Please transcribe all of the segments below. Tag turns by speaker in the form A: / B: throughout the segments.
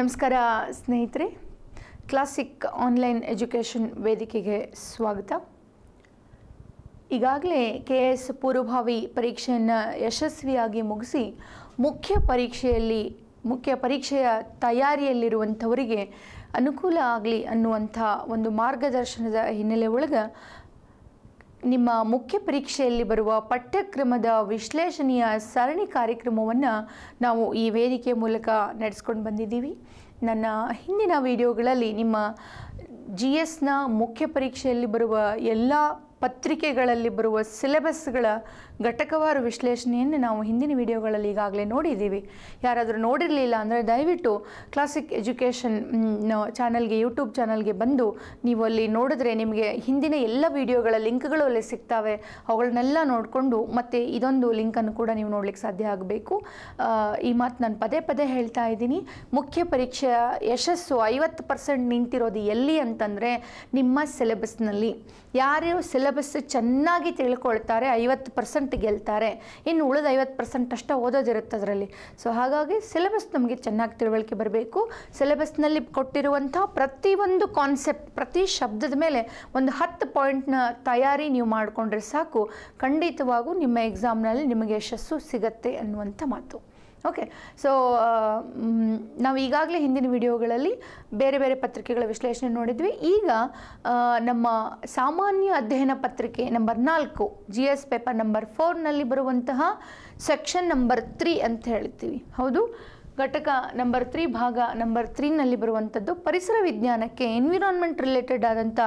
A: ನಮಸ್ಕಾರ ಸ್ನೇಹಿತರೆ classic online education ವೇದಿಕೆಗೆ ಸ್ವಾಗತ ಈಗಾಗಲೇ ಕೆ ಎಸ್ ಪೂರ್ವಭಾವಿ ಪರೀಕ್ಷೆಯನ್ನು ಯಶಸ್ವಿಯಾಗಿ ಮುಗಿಸಿ ಮುಖ್ಯ ಪರೀಕ್ಷೆಯಲ್ಲಿ ಮುಖ್ಯ ಪರೀಕ್ಷೆಯ ತಯಾರಿಯಲ್ಲಿರುವಂಥವರಿಗೆ ಅನುಕೂಲ ಆಗಲಿ ಅನ್ನುವಂಥ ಒಂದು ಮಾರ್ಗದರ್ಶನದ ಹಿನ್ನೆಲೆ ಒಳಗೆ ನಿಮ್ಮ ಮುಖ್ಯ ಪರೀಕ್ಷೆಯಲ್ಲಿ ಬರುವ ಪಠ್ಯಕ್ರಮದ ವಿಶ್ಲೇಷಣೆಯ ಸರಣಿ ಕಾರ್ಯಕ್ರಮವನ್ನು ನಾವು ಈ ವೇದಿಕೆ ಮೂಲಕ ನಡೆಸ್ಕೊಂಡು ಬಂದಿದ್ದೀವಿ ನನ್ನ ಹಿಂದಿನ ವಿಡಿಯೋಗಳಲ್ಲಿ ನಿಮ್ಮ ಜಿ ಎಸ್ನ ಮುಖ್ಯ ಪರೀಕ್ಷೆಯಲ್ಲಿ ಬರುವ ಎಲ್ಲ ಪತ್ರಿಕೆಗಳಲ್ಲಿ ಬರುವ ಸಿಲೆಬಸ್ಗಳ ಘಟಕವಾರು ವಿಶ್ಲೇಷಣೆಯನ್ನು ನಾವು ಹಿಂದಿನ ವಿಡಿಯೋಗಳಲ್ಲಿ ಈಗಾಗಲೇ ನೋಡಿದ್ದೀವಿ ಯಾರಾದರೂ ನೋಡಿರಲಿಲ್ಲ ಅಂದರೆ ದಯವಿಟ್ಟು ಕ್ಲಾಸಿಕ್ ಎಜುಕೇಷನ್ ಚಾನಲ್ಗೆ ಯೂಟ್ಯೂಬ್ ಚಾನಲ್ಗೆ ಬಂದು ನೀವು ಅಲ್ಲಿ ನೋಡಿದ್ರೆ ನಿಮಗೆ ಹಿಂದಿನ ಎಲ್ಲ ವಿಡಿಯೋಗಳ ಲಿಂಕ್ಗಳು ಅಲ್ಲಿ ಸಿಗ್ತವೆ ಅವುಗಳನ್ನೆಲ್ಲ ನೋಡಿಕೊಂಡು ಮತ್ತು ಇದೊಂದು ಲಿಂಕನ್ನು ಕೂಡ ನೀವು ನೋಡಲಿಕ್ಕೆ ಸಾಧ್ಯ ಆಗಬೇಕು ಈ ಮಾತು ನಾನು ಪದೇ ಪದೇ ಹೇಳ್ತಾ ಇದ್ದೀನಿ ಮುಖ್ಯ ಪರೀಕ್ಷೆಯ ಯಶಸ್ಸು ಐವತ್ತು ಪರ್ಸೆಂಟ್ ನಿಂತಿರೋದು ಎಲ್ಲಿ ಅಂತಂದರೆ ನಿಮ್ಮ ಸಿಲೆಬಸ್ನಲ್ಲಿ ಯಾರ್ಯಾವ ಸಿಲೆಬಸ್ ಸಿಲೆಬಸ್ ಚೆನ್ನಾಗಿ ತಿಳ್ಕೊಳ್ತಾರೆ ಐವತ್ತು ಪರ್ಸೆಂಟ್ ಗೆಲ್ತಾರೆ ಇನ್ನು ಉಳಿದ ಐವತ್ತು ಪರ್ಸೆಂಟ್ ಅಷ್ಟೇ ಓದೋದಿರುತ್ತೆ ಅದರಲ್ಲಿ ಸೊ ಹಾಗಾಗಿ ಸಿಲೆಬಸ್ ನಮಗೆ ಚೆನ್ನಾಗಿ ತಿಳುವಳಿಕೆ ಬರಬೇಕು ಸಿಲೆಬಸ್ನಲ್ಲಿ ಕೊಟ್ಟಿರುವಂಥ ಪ್ರತಿಯೊಂದು ಕಾನ್ಸೆಪ್ಟ್ ಪ್ರತಿ ಶಬ್ದದ ಮೇಲೆ ಒಂದು ಹತ್ತು ಪಾಯಿಂಟ್ನ ತಯಾರಿ ನೀವು ಮಾಡಿಕೊಂಡ್ರೆ ಸಾಕು ಖಂಡಿತವಾಗೂ ನಿಮ್ಮ ಎಕ್ಸಾಮ್ನಲ್ಲಿ ನಿಮಗೆ ಯಶಸ್ಸು ಸಿಗತ್ತೆ ಅನ್ನುವಂಥ ಮಾತು ಓಕೆ ಸೊ uh, mm, ನಾವು ಈಗಾಗಲೇ ಹಿಂದಿನ ವಿಡಿಯೋಗಳಲ್ಲಿ ಬೇರೆ ಬೇರೆ ಪತ್ರಿಕೆಗಳ ವಿಶ್ಲೇಷಣೆ ನೋಡಿದ್ವಿ ಈಗ ನಮ್ಮ ಸಾಮಾನ್ಯ ಅಧ್ಯಯನ ಪತ್ರಿಕೆ ನಂಬರ್ ನಾಲ್ಕು ಜಿ ಎಸ್ ಪೇಪರ್ ನಂಬರ್ ಫೋರ್ನಲ್ಲಿ ಬರುವಂತಹ ಸೆಕ್ಷನ್ ನಂಬರ್ ತ್ರೀ ಅಂತ ಹೇಳ್ತೀವಿ ಹೌದು ಘಟಕ ನಂಬರ್ ತ್ರೀ ಭಾಗ ನಂಬರ್ ತ್ರೀನಲ್ಲಿ ಬರುವಂಥದ್ದು ಪರಿಸರ ವಿಜ್ಞಾನಕ್ಕೆ ಎನ್ವಿರಾನ್ಮೆಂಟ್ ರಿಲೇಟೆಡ್ ಆದಂಥ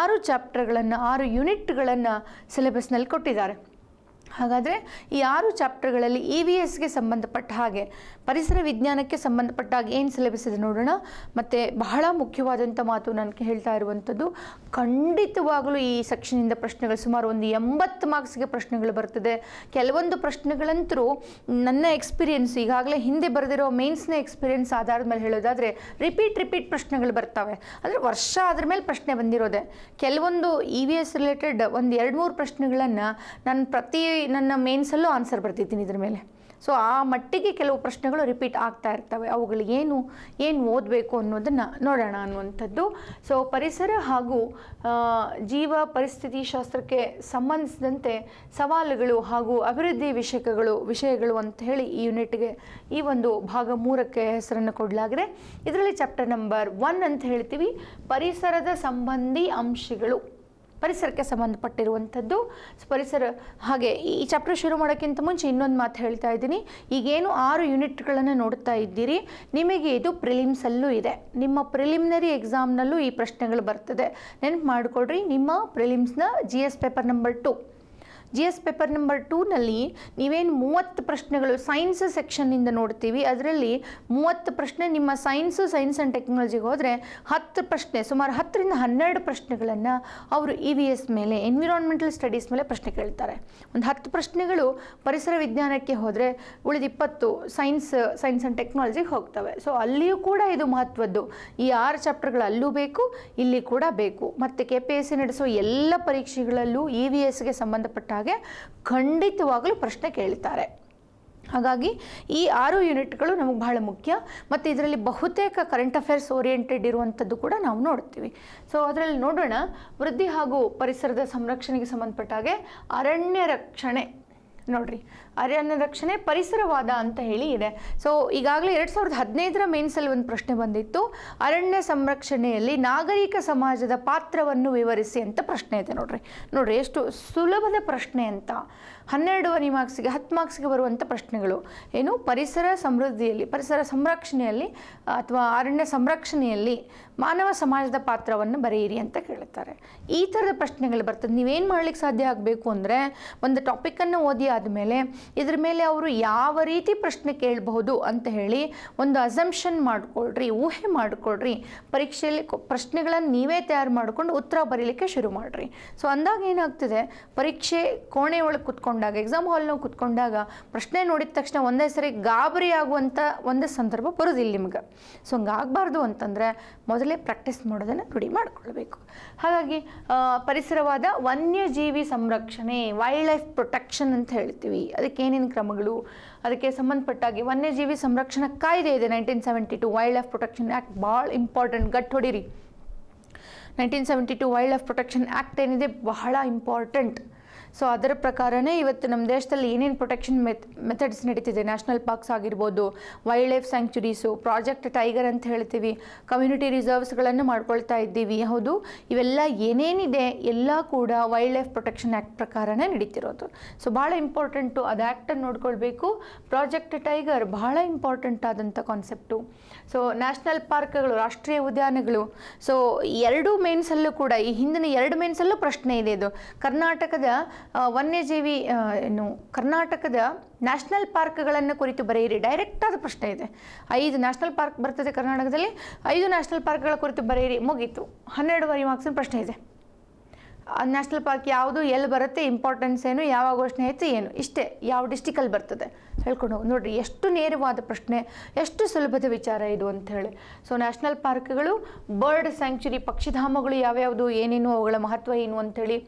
A: ಆರು ಚಾಪ್ಟರ್ಗಳನ್ನು ಆರು ಯೂನಿಟ್ಗಳನ್ನು ಸಿಲೆಬಸ್ನಲ್ಲಿ ಕೊಟ್ಟಿದ್ದಾರೆ ಹಾಗಾದರೆ ಈ ಆರು ಚಾಪ್ಟರ್ಗಳಲ್ಲಿ ಇ e ವಿ ಎಸ್ಗೆ ಸಂಬಂಧಪಟ್ಟ ಹಾಗೆ ಪರಿಸರ ವಿಜ್ಞಾನಕ್ಕೆ ಸಂಬಂಧಪಟ್ಟಾಗ ಏನು ಸಿಲೆಬಸ್ ಇದೆ ನೋಡೋಣ ಮತ್ತು ಬಹಳ ಮುಖ್ಯವಾದಂಥ ಮಾತು ನನಗೆ ಹೇಳ್ತಾ ಇರುವಂಥದ್ದು ಖಂಡಿತವಾಗಲೂ ಈ ಸೆಕ್ಷನಿಂದ ಪ್ರಶ್ನೆಗಳು ಸುಮಾರು ಒಂದು ಎಂಬತ್ತು ಮಾರ್ಕ್ಸ್ಗೆ ಪ್ರಶ್ನೆಗಳು ಬರ್ತದೆ ಕೆಲವೊಂದು ಪ್ರಶ್ನೆಗಳಂತರೂ ನನ್ನ ಎಕ್ಸ್ಪೀರಿಯೆನ್ಸ್ ಈಗಾಗಲೇ ಹಿಂದೆ ಬರೆದಿರೋ ಮೇನ್ಸ್ನ ಎಕ್ಸ್ಪೀರಿಯೆನ್ಸ್ ಆಧಾರದ ಮೇಲೆ ಹೇಳೋದಾದರೆ ರಿಪೀಟ್ ರಿಪೀಟ್ ಪ್ರಶ್ನೆಗಳು ಬರ್ತವೆ ಅಂದರೆ ವರ್ಷ ಅದ್ರ ಮೇಲೆ ಪ್ರಶ್ನೆ ಬಂದಿರೋದೆ ಕೆಲವೊಂದು E e V S related ಒಂದು ಎರಡು ಮೂರು ಪ್ರಶ್ನೆಗಳನ್ನು ನಾನು ಪ್ರತಿ ನನ್ನ ಮೇನ್ಸಲ್ಲೂ ಆನ್ಸರ್ ಬರ್ತಿದ್ದೀನಿ ಇದ್ರ ಮೇಲೆ ಸೊ ಆ ಮಟ್ಟಿಗೆ ಕೆಲವು ಪ್ರಶ್ನೆಗಳು ರಿಪೀಟ್ ಆಗ್ತಾ ಇರ್ತವೆ ಅವುಗಳು ಏನು ಏನು ಓದಬೇಕು ಅನ್ನೋದನ್ನು ನೋಡೋಣ ಅನ್ನುವಂಥದ್ದು ಸೊ ಪರಿಸರ ಹಾಗೂ ಜೀವ ಪರಿಸ್ಥಿತಿ ಶಾಸ್ತ್ರಕ್ಕೆ ಸಂಬಂಧಿಸಿದಂತೆ ಸವಾಲುಗಳು ಹಾಗೂ ಅಭಿವೃದ್ಧಿ ವಿಷಯಗಳು ವಿಷಯಗಳು ಅಂತ ಹೇಳಿ ಈ ಯೂನಿಟ್ಗೆ ಈ ಒಂದು ಭಾಗ ಮೂರಕ್ಕೆ ಹೆಸರನ್ನು ಕೊಡಲಾಗಿದೆ ಇದರಲ್ಲಿ ಚಾಪ್ಟರ್ ನಂಬರ್ ಒನ್ ಅಂತ ಹೇಳ್ತೀವಿ ಪರಿಸರದ ಸಂಬಂಧಿ ಅಂಶಗಳು ಪರಿಸರಕ್ಕೆ ಸಂಬಂಧಪಟ್ಟಿರುವಂಥದ್ದು ಪರಿಸರ ಹಾಗೆ ಈ ಚಾಪ್ಟರ್ ಶುರು ಮಾಡೋಕ್ಕಿಂತ ಮುಂಚೆ ಇನ್ನೊಂದು ಮಾತು ಹೇಳ್ತಾ ಇದ್ದೀನಿ ಈಗೇನು ಆರು ಯೂನಿಟ್ಗಳನ್ನು ನೋಡ್ತಾ ಇದ್ದೀರಿ ನಿಮಗೆ ಇದು ಪ್ರಿಲಿಮ್ಸಲ್ಲೂ ಇದೆ ನಿಮ್ಮ ಪ್ರಿಲಿಮಿನರಿ ಎಕ್ಸಾಮ್ನಲ್ಲೂ ಈ ಪ್ರಶ್ನೆಗಳು ಬರ್ತದೆ ನೆನಪು ಮಾಡಿಕೊಡ್ರಿ ನಿಮ್ಮ ಪ್ರಿಲಿಮ್ಸ್ನ G S paper number two G S paper number ಟೂನಲ್ಲಿ ನೀವೇನು ಮೂವತ್ತು ಪ್ರಶ್ನೆಗಳು ಸೈನ್ಸ್ ಸೆಕ್ಷನ್ನಿಂದ ನೋಡ್ತೀವಿ ಅದರಲ್ಲಿ ಮೂವತ್ತು ಪ್ರಶ್ನೆ ನಿಮ್ಮ ಸೈನ್ಸು ಸೈನ್ಸ್ ಆ್ಯಂಡ್ ಟೆಕ್ನಾಲಜಿಗೆ ಹೋದರೆ ಹತ್ತು ಪ್ರಶ್ನೆ ಸುಮಾರು ಹತ್ತರಿಂದ ಹನ್ನೆರಡು ಪ್ರಶ್ನೆಗಳನ್ನು ಅವರು ಇ e ವಿ ಎಸ್ ಮೇಲೆ ಎನ್ವಿರಾನ್ಮೆಂಟಲ್ ಸ್ಟಡೀಸ್ ಮೇಲೆ ಪ್ರಶ್ನೆ ಕೇಳ್ತಾರೆ ಒಂದು ಹತ್ತು ಪ್ರಶ್ನೆಗಳು ಪರಿಸರ ವಿಜ್ಞಾನಕ್ಕೆ ಹೋದರೆ ಉಳಿದ ಇಪ್ಪತ್ತು ಸೈನ್ಸ್ ಸೈನ್ಸ್ ಆ್ಯಂಡ್ ಟೆಕ್ನಾಲಜಿಗೆ ಹೋಗ್ತವೆ ಸೊ ಅಲ್ಲಿಯೂ ಕೂಡ ಇದು ಮಹತ್ವದ್ದು ಈ ಆರು ಚಾಪ್ಟರ್ಗಳು ಅಲ್ಲೂ ಬೇಕು ಇಲ್ಲಿ ಕೂಡ ಬೇಕು ಮತ್ತು ಕೆ ಪಿ ಎಸ್ ಸಿ ನಡೆಸೋ ಎಲ್ಲ ಪರೀಕ್ಷೆಗಳಲ್ಲೂ ಇ e ವಿ ಎಸ್ಗೆ ಸಂಬಂಧಪಟ್ಟ ಹಾಗೆ ಖಂಡಿತವಾಗಲೂ ಪ್ರಶ್ನೆ ಕೇಳ್ತಾರೆ ಹಾಗಾಗಿ ಈ ಆರು ಯೂನಿಟ್ಗಳು ನಮಗೆ ಬಹಳ ಮುಖ್ಯ ಮತ್ತು ಇದರಲ್ಲಿ ಬಹುತೇಕ ಕರೆಂಟ್ ಅಫೇರ್ಸ್ ಓರಿಯೆಂಟೆಡ್ ಇರುವಂಥದ್ದು ಕೂಡ ನಾವು ನೋಡ್ತೀವಿ ಸೊ ಅದರಲ್ಲಿ ನೋಡೋಣ ವೃದ್ಧಿ ಹಾಗೂ ಪರಿಸರದ ಸಂರಕ್ಷಣೆಗೆ ಸಂಬಂಧಪಟ್ಟ ಹಾಗೆ ಅರಣ್ಯ ರಕ್ಷಣೆ ನೋಡ್ರಿ ಅರಣ್ಯ ರಕ್ಷಣೆ ಪರಿಸರವಾದ ಅಂತ ಹೇಳಿ ಇದೆ ಸೊ ಈಗಾಗಲೇ ಎರಡು ಸಾವಿರದ ಹದಿನೈದರ ಮೇನ್ಸಲ್ಲಿ ಒಂದು ಪ್ರಶ್ನೆ ಬಂದಿತ್ತು ಅರಣ್ಯ ಸಂರಕ್ಷಣೆಯಲ್ಲಿ ನಾಗರಿಕ ಸಮಾಜದ ಪಾತ್ರವನ್ನು ವಿವರಿಸಿ ಅಂತ ಪ್ರಶ್ನೆ ಇದೆ ನೋಡ್ರಿ ನೋಡ್ರಿ ಎಷ್ಟು ಸುಲಭದ ಪ್ರಶ್ನೆ ಅಂತ ಹನ್ನೆರಡು ಮಾರ್ಕ್ಸಿಗೆ ಮಾರ್ಕ್ಸ್ಗೆ ಹತ್ತು ಮಾರ್ಕ್ಸ್ಗೆ ಬರುವಂಥ ಪ್ರಶ್ನೆಗಳು ಏನು ಪರಿಸರ ಸಮೃದ್ಧಿಯಲ್ಲಿ ಪರಿಸರ ಸಂರಕ್ಷಣೆಯಲ್ಲಿ ಅಥವಾ ಅರಣ್ಯ ಸಂರಕ್ಷಣೆಯಲ್ಲಿ ಮಾನವ ಸಮಾಜದ ಪಾತ್ರವನ್ನು ಬರೆಯಿರಿ ಅಂತ ಕೇಳ್ತಾರೆ ಈ ಥರದ ಪ್ರಶ್ನೆಗಳು ಬರ್ತದೆ ನೀವೇನು ಮಾಡ್ಲಿಕ್ಕೆ ಸಾಧ್ಯ ಆಗಬೇಕು ಅಂದರೆ ಒಂದು ಟಾಪಿಕನ್ನು ಓದಿ ಆದಮೇಲೆ ಇದ್ರ ಮೇಲೆ ಅವರು ಯಾವ ರೀತಿ ಪ್ರಶ್ನೆ ಕೇಳಬಹುದು ಅಂತ ಹೇಳಿ ಒಂದು ಅಸಂಪ್ಷನ್ ಮಾಡಿಕೊಳ್ರಿ ಊಹೆ ಮಾಡಿಕೊಡ್ರಿ ಪರೀಕ್ಷೆಯಲ್ಲಿ ಪ್ರಶ್ನೆಗಳನ್ನು ನೀವೇ ತಯಾರು ಮಾಡಿಕೊಂಡು ಉತ್ತರ ಬರೀಲಿಕ್ಕೆ ಶುರು ಮಾಡಿರಿ ಸೊ ಅಂದಾಗ ಏನಾಗ್ತದೆ ಪರೀಕ್ಷೆ ಕೋಣೆ ಒಳಗೆ ಕುತ್ಕೊಂಡಾಗ ಎಕ್ಸಾಮ್ ಹಾಲ್ನಾಗ ಕುತ್ಕೊಂಡಾಗ ಪ್ರಶ್ನೆ ನೋಡಿದ ತಕ್ಷಣ ಒಂದೇ ಸರಿ ಗಾಬರಿ ಆಗುವಂಥ ಒಂದೇ ಸಂದರ್ಭ ಬರೋದಿಲ್ಲ ನಿಮ್ಗೆ ಸೊ ಹಂಗಾಗಬಾರ್ದು ಅಂತಂದರೆ ಮೊದಲೇ ಪ್ರಾಕ್ಟೀಸ್ ಮಾಡೋದನ್ನು ರೂಢಿ ಮಾಡಿಕೊಳ್ಬೇಕು ಹಾಗಾಗಿ ಪರಿಸರವಾದ ವನ್ಯಜೀವಿ ಸಂರಕ್ಷಣೆ ವೈಲ್ಡ್ ಲೈಫ್ ಪ್ರೊಟೆಕ್ಷನ್ ಅಂತ ಹೇಳ್ತೀವಿ ಅದಕ್ಕೆ ಅದಕ್ಕೆ ಏನೇನು ಕ್ರಮಗಳು ಅದಕ್ಕೆ ಸಂಬಂಧಪಟ್ಟಾಗಿ ವನ್ಯಜೀವಿ ಸಂರಕ್ಷಣಾ ಕಾಯ್ದೆ ಇದೆ nineteen seventy two wildlife protection act ಭಾಳ ಇಂಪಾರ್ಟೆಂಟ್ ಗಟ್ಟ ಹೊಡಿರಿ nineteen seventy two wildlife protection act ಏನಿದೆ ಬಹಳ ಇಂಪಾರ್ಟೆಂಟ್ ಸೊ ಅದರ ಪ್ರಕಾರನೇ ಇವತ್ತು ನಮ್ಮ ದೇಶದಲ್ಲಿ ಏನೇನು ಪ್ರೊಟೆಕ್ಷನ್ ಮೆತ್ ಮೆಥಡ್ಸ್ ನಡೀತಿದೆ ನ್ಯಾಷನಲ್ ಪಾರ್ಕ್ಸ್ ಆಗಿರ್ಬೋದು wildlife sanctuaries project tiger ಅಂತ ಹೇಳ್ತೀವಿ ಕಮ್ಯುನಿಟಿ ರಿಸರ್ವ್ಸ್ಗಳನ್ನು ಮಾಡ್ಕೊಳ್ತಾ ಇದ್ದೀವಿ ಹೌದು ಇವೆಲ್ಲ ಏನೇನಿದೆ ಎಲ್ಲ ಕೂಡ ವೈಲ್ಡ್ ಲೈಫ್ ಪ್ರೊಟೆಕ್ಷನ್ ಆ್ಯಕ್ಟ್ ಪ್ರಕಾರನೇ ನಡೀತಿರೋದು ಸೊ ಭಾಳ ಇಂಪಾರ್ಟೆಂಟು ಅದು ಆ್ಯಕ್ಟನ್ನು ನೋಡ್ಕೊಳ್ಬೇಕು ಪ್ರಾಜೆಕ್ಟ್ ಟೈಗರ್ ಬಹಳ ಇಂಪಾರ್ಟೆಂಟ್ ಆದಂಥ ಕಾನ್ಸೆಪ್ಟು ಸೊ ನ್ಯಾಷನಲ್ ಪಾರ್ಕ್ಗಳು ರಾಷ್ಟ್ರೀಯ ಉದ್ಯಾನಗಳು ಸೊ ಎರಡು ಮೇನ್ಸಲ್ಲೂ ಕೂಡ ಈ ಹಿಂದಿನ ಎರಡು ಮೇನ್ಸಲ್ಲೂ ಪ್ರಶ್ನೆ ಇದೆ ಇದು ಕರ್ನಾಟಕದ ವನ್ಯಜೀವಿ ಏನು ಕರ್ನಾಟಕದ ನ್ಯಾಷನಲ್ ಪಾರ್ಕ್ಗಳನ್ನು ಕುರಿತು ಬರೆಯಿರಿ ಡೈರೆಕ್ಟಾದ ಪ್ರಶ್ನೆ ಇದೆ ಐದು ನ್ಯಾಷನಲ್ ಪಾರ್ಕ್ ಬರ್ತದೆ ಕರ್ನಾಟಕದಲ್ಲಿ ಐದು ನ್ಯಾಷನಲ್ ಪಾರ್ಕ್ಗಳ ಕುರಿತು ಬರೆಯಿರಿ ಮುಗೀತು ಹನ್ನೆರಡುವರೆ ಮಾರ್ಕ್ಸಿನ ಪ್ರಶ್ನೆ ಇದೆ ನ್ಯಾಷನಲ್ ಪಾರ್ಕ್ ಯಾವುದು ಎಲ್ಲಿ ಬರುತ್ತೆ ಇಂಪಾರ್ಟೆನ್ಸ್ ಏನು ಯಾವ ಘೋಷಣೆ ಐತೆ ಏನು ಇಷ್ಟೇ ಯಾವ ಡಿಸ್ಟಿಕಲ್ಲಿ ಬರ್ತದೆ ಹೇಳ್ಕೊಂಡು ಹೋಗಿ ನೋಡಿರಿ ಎಷ್ಟು ನೇರವಾದ ಪ್ರಶ್ನೆ ಎಷ್ಟು ಸುಲಭದ ವಿಚಾರ ಇದು ಅಂಥೇಳಿ ಸೊ ನ್ಯಾಷನಲ್ ಪಾರ್ಕ್ಗಳು ಬರ್ಡ್ ಸ್ಯಾಂಕ್ಚುರಿ ಪಕ್ಷಿಧಾಮಗಳು ಯಾವ್ಯಾವುದು ಏನೇನು ಅವುಗಳ ಮಹತ್ವ ಏನು ಅಂಥೇಳಿ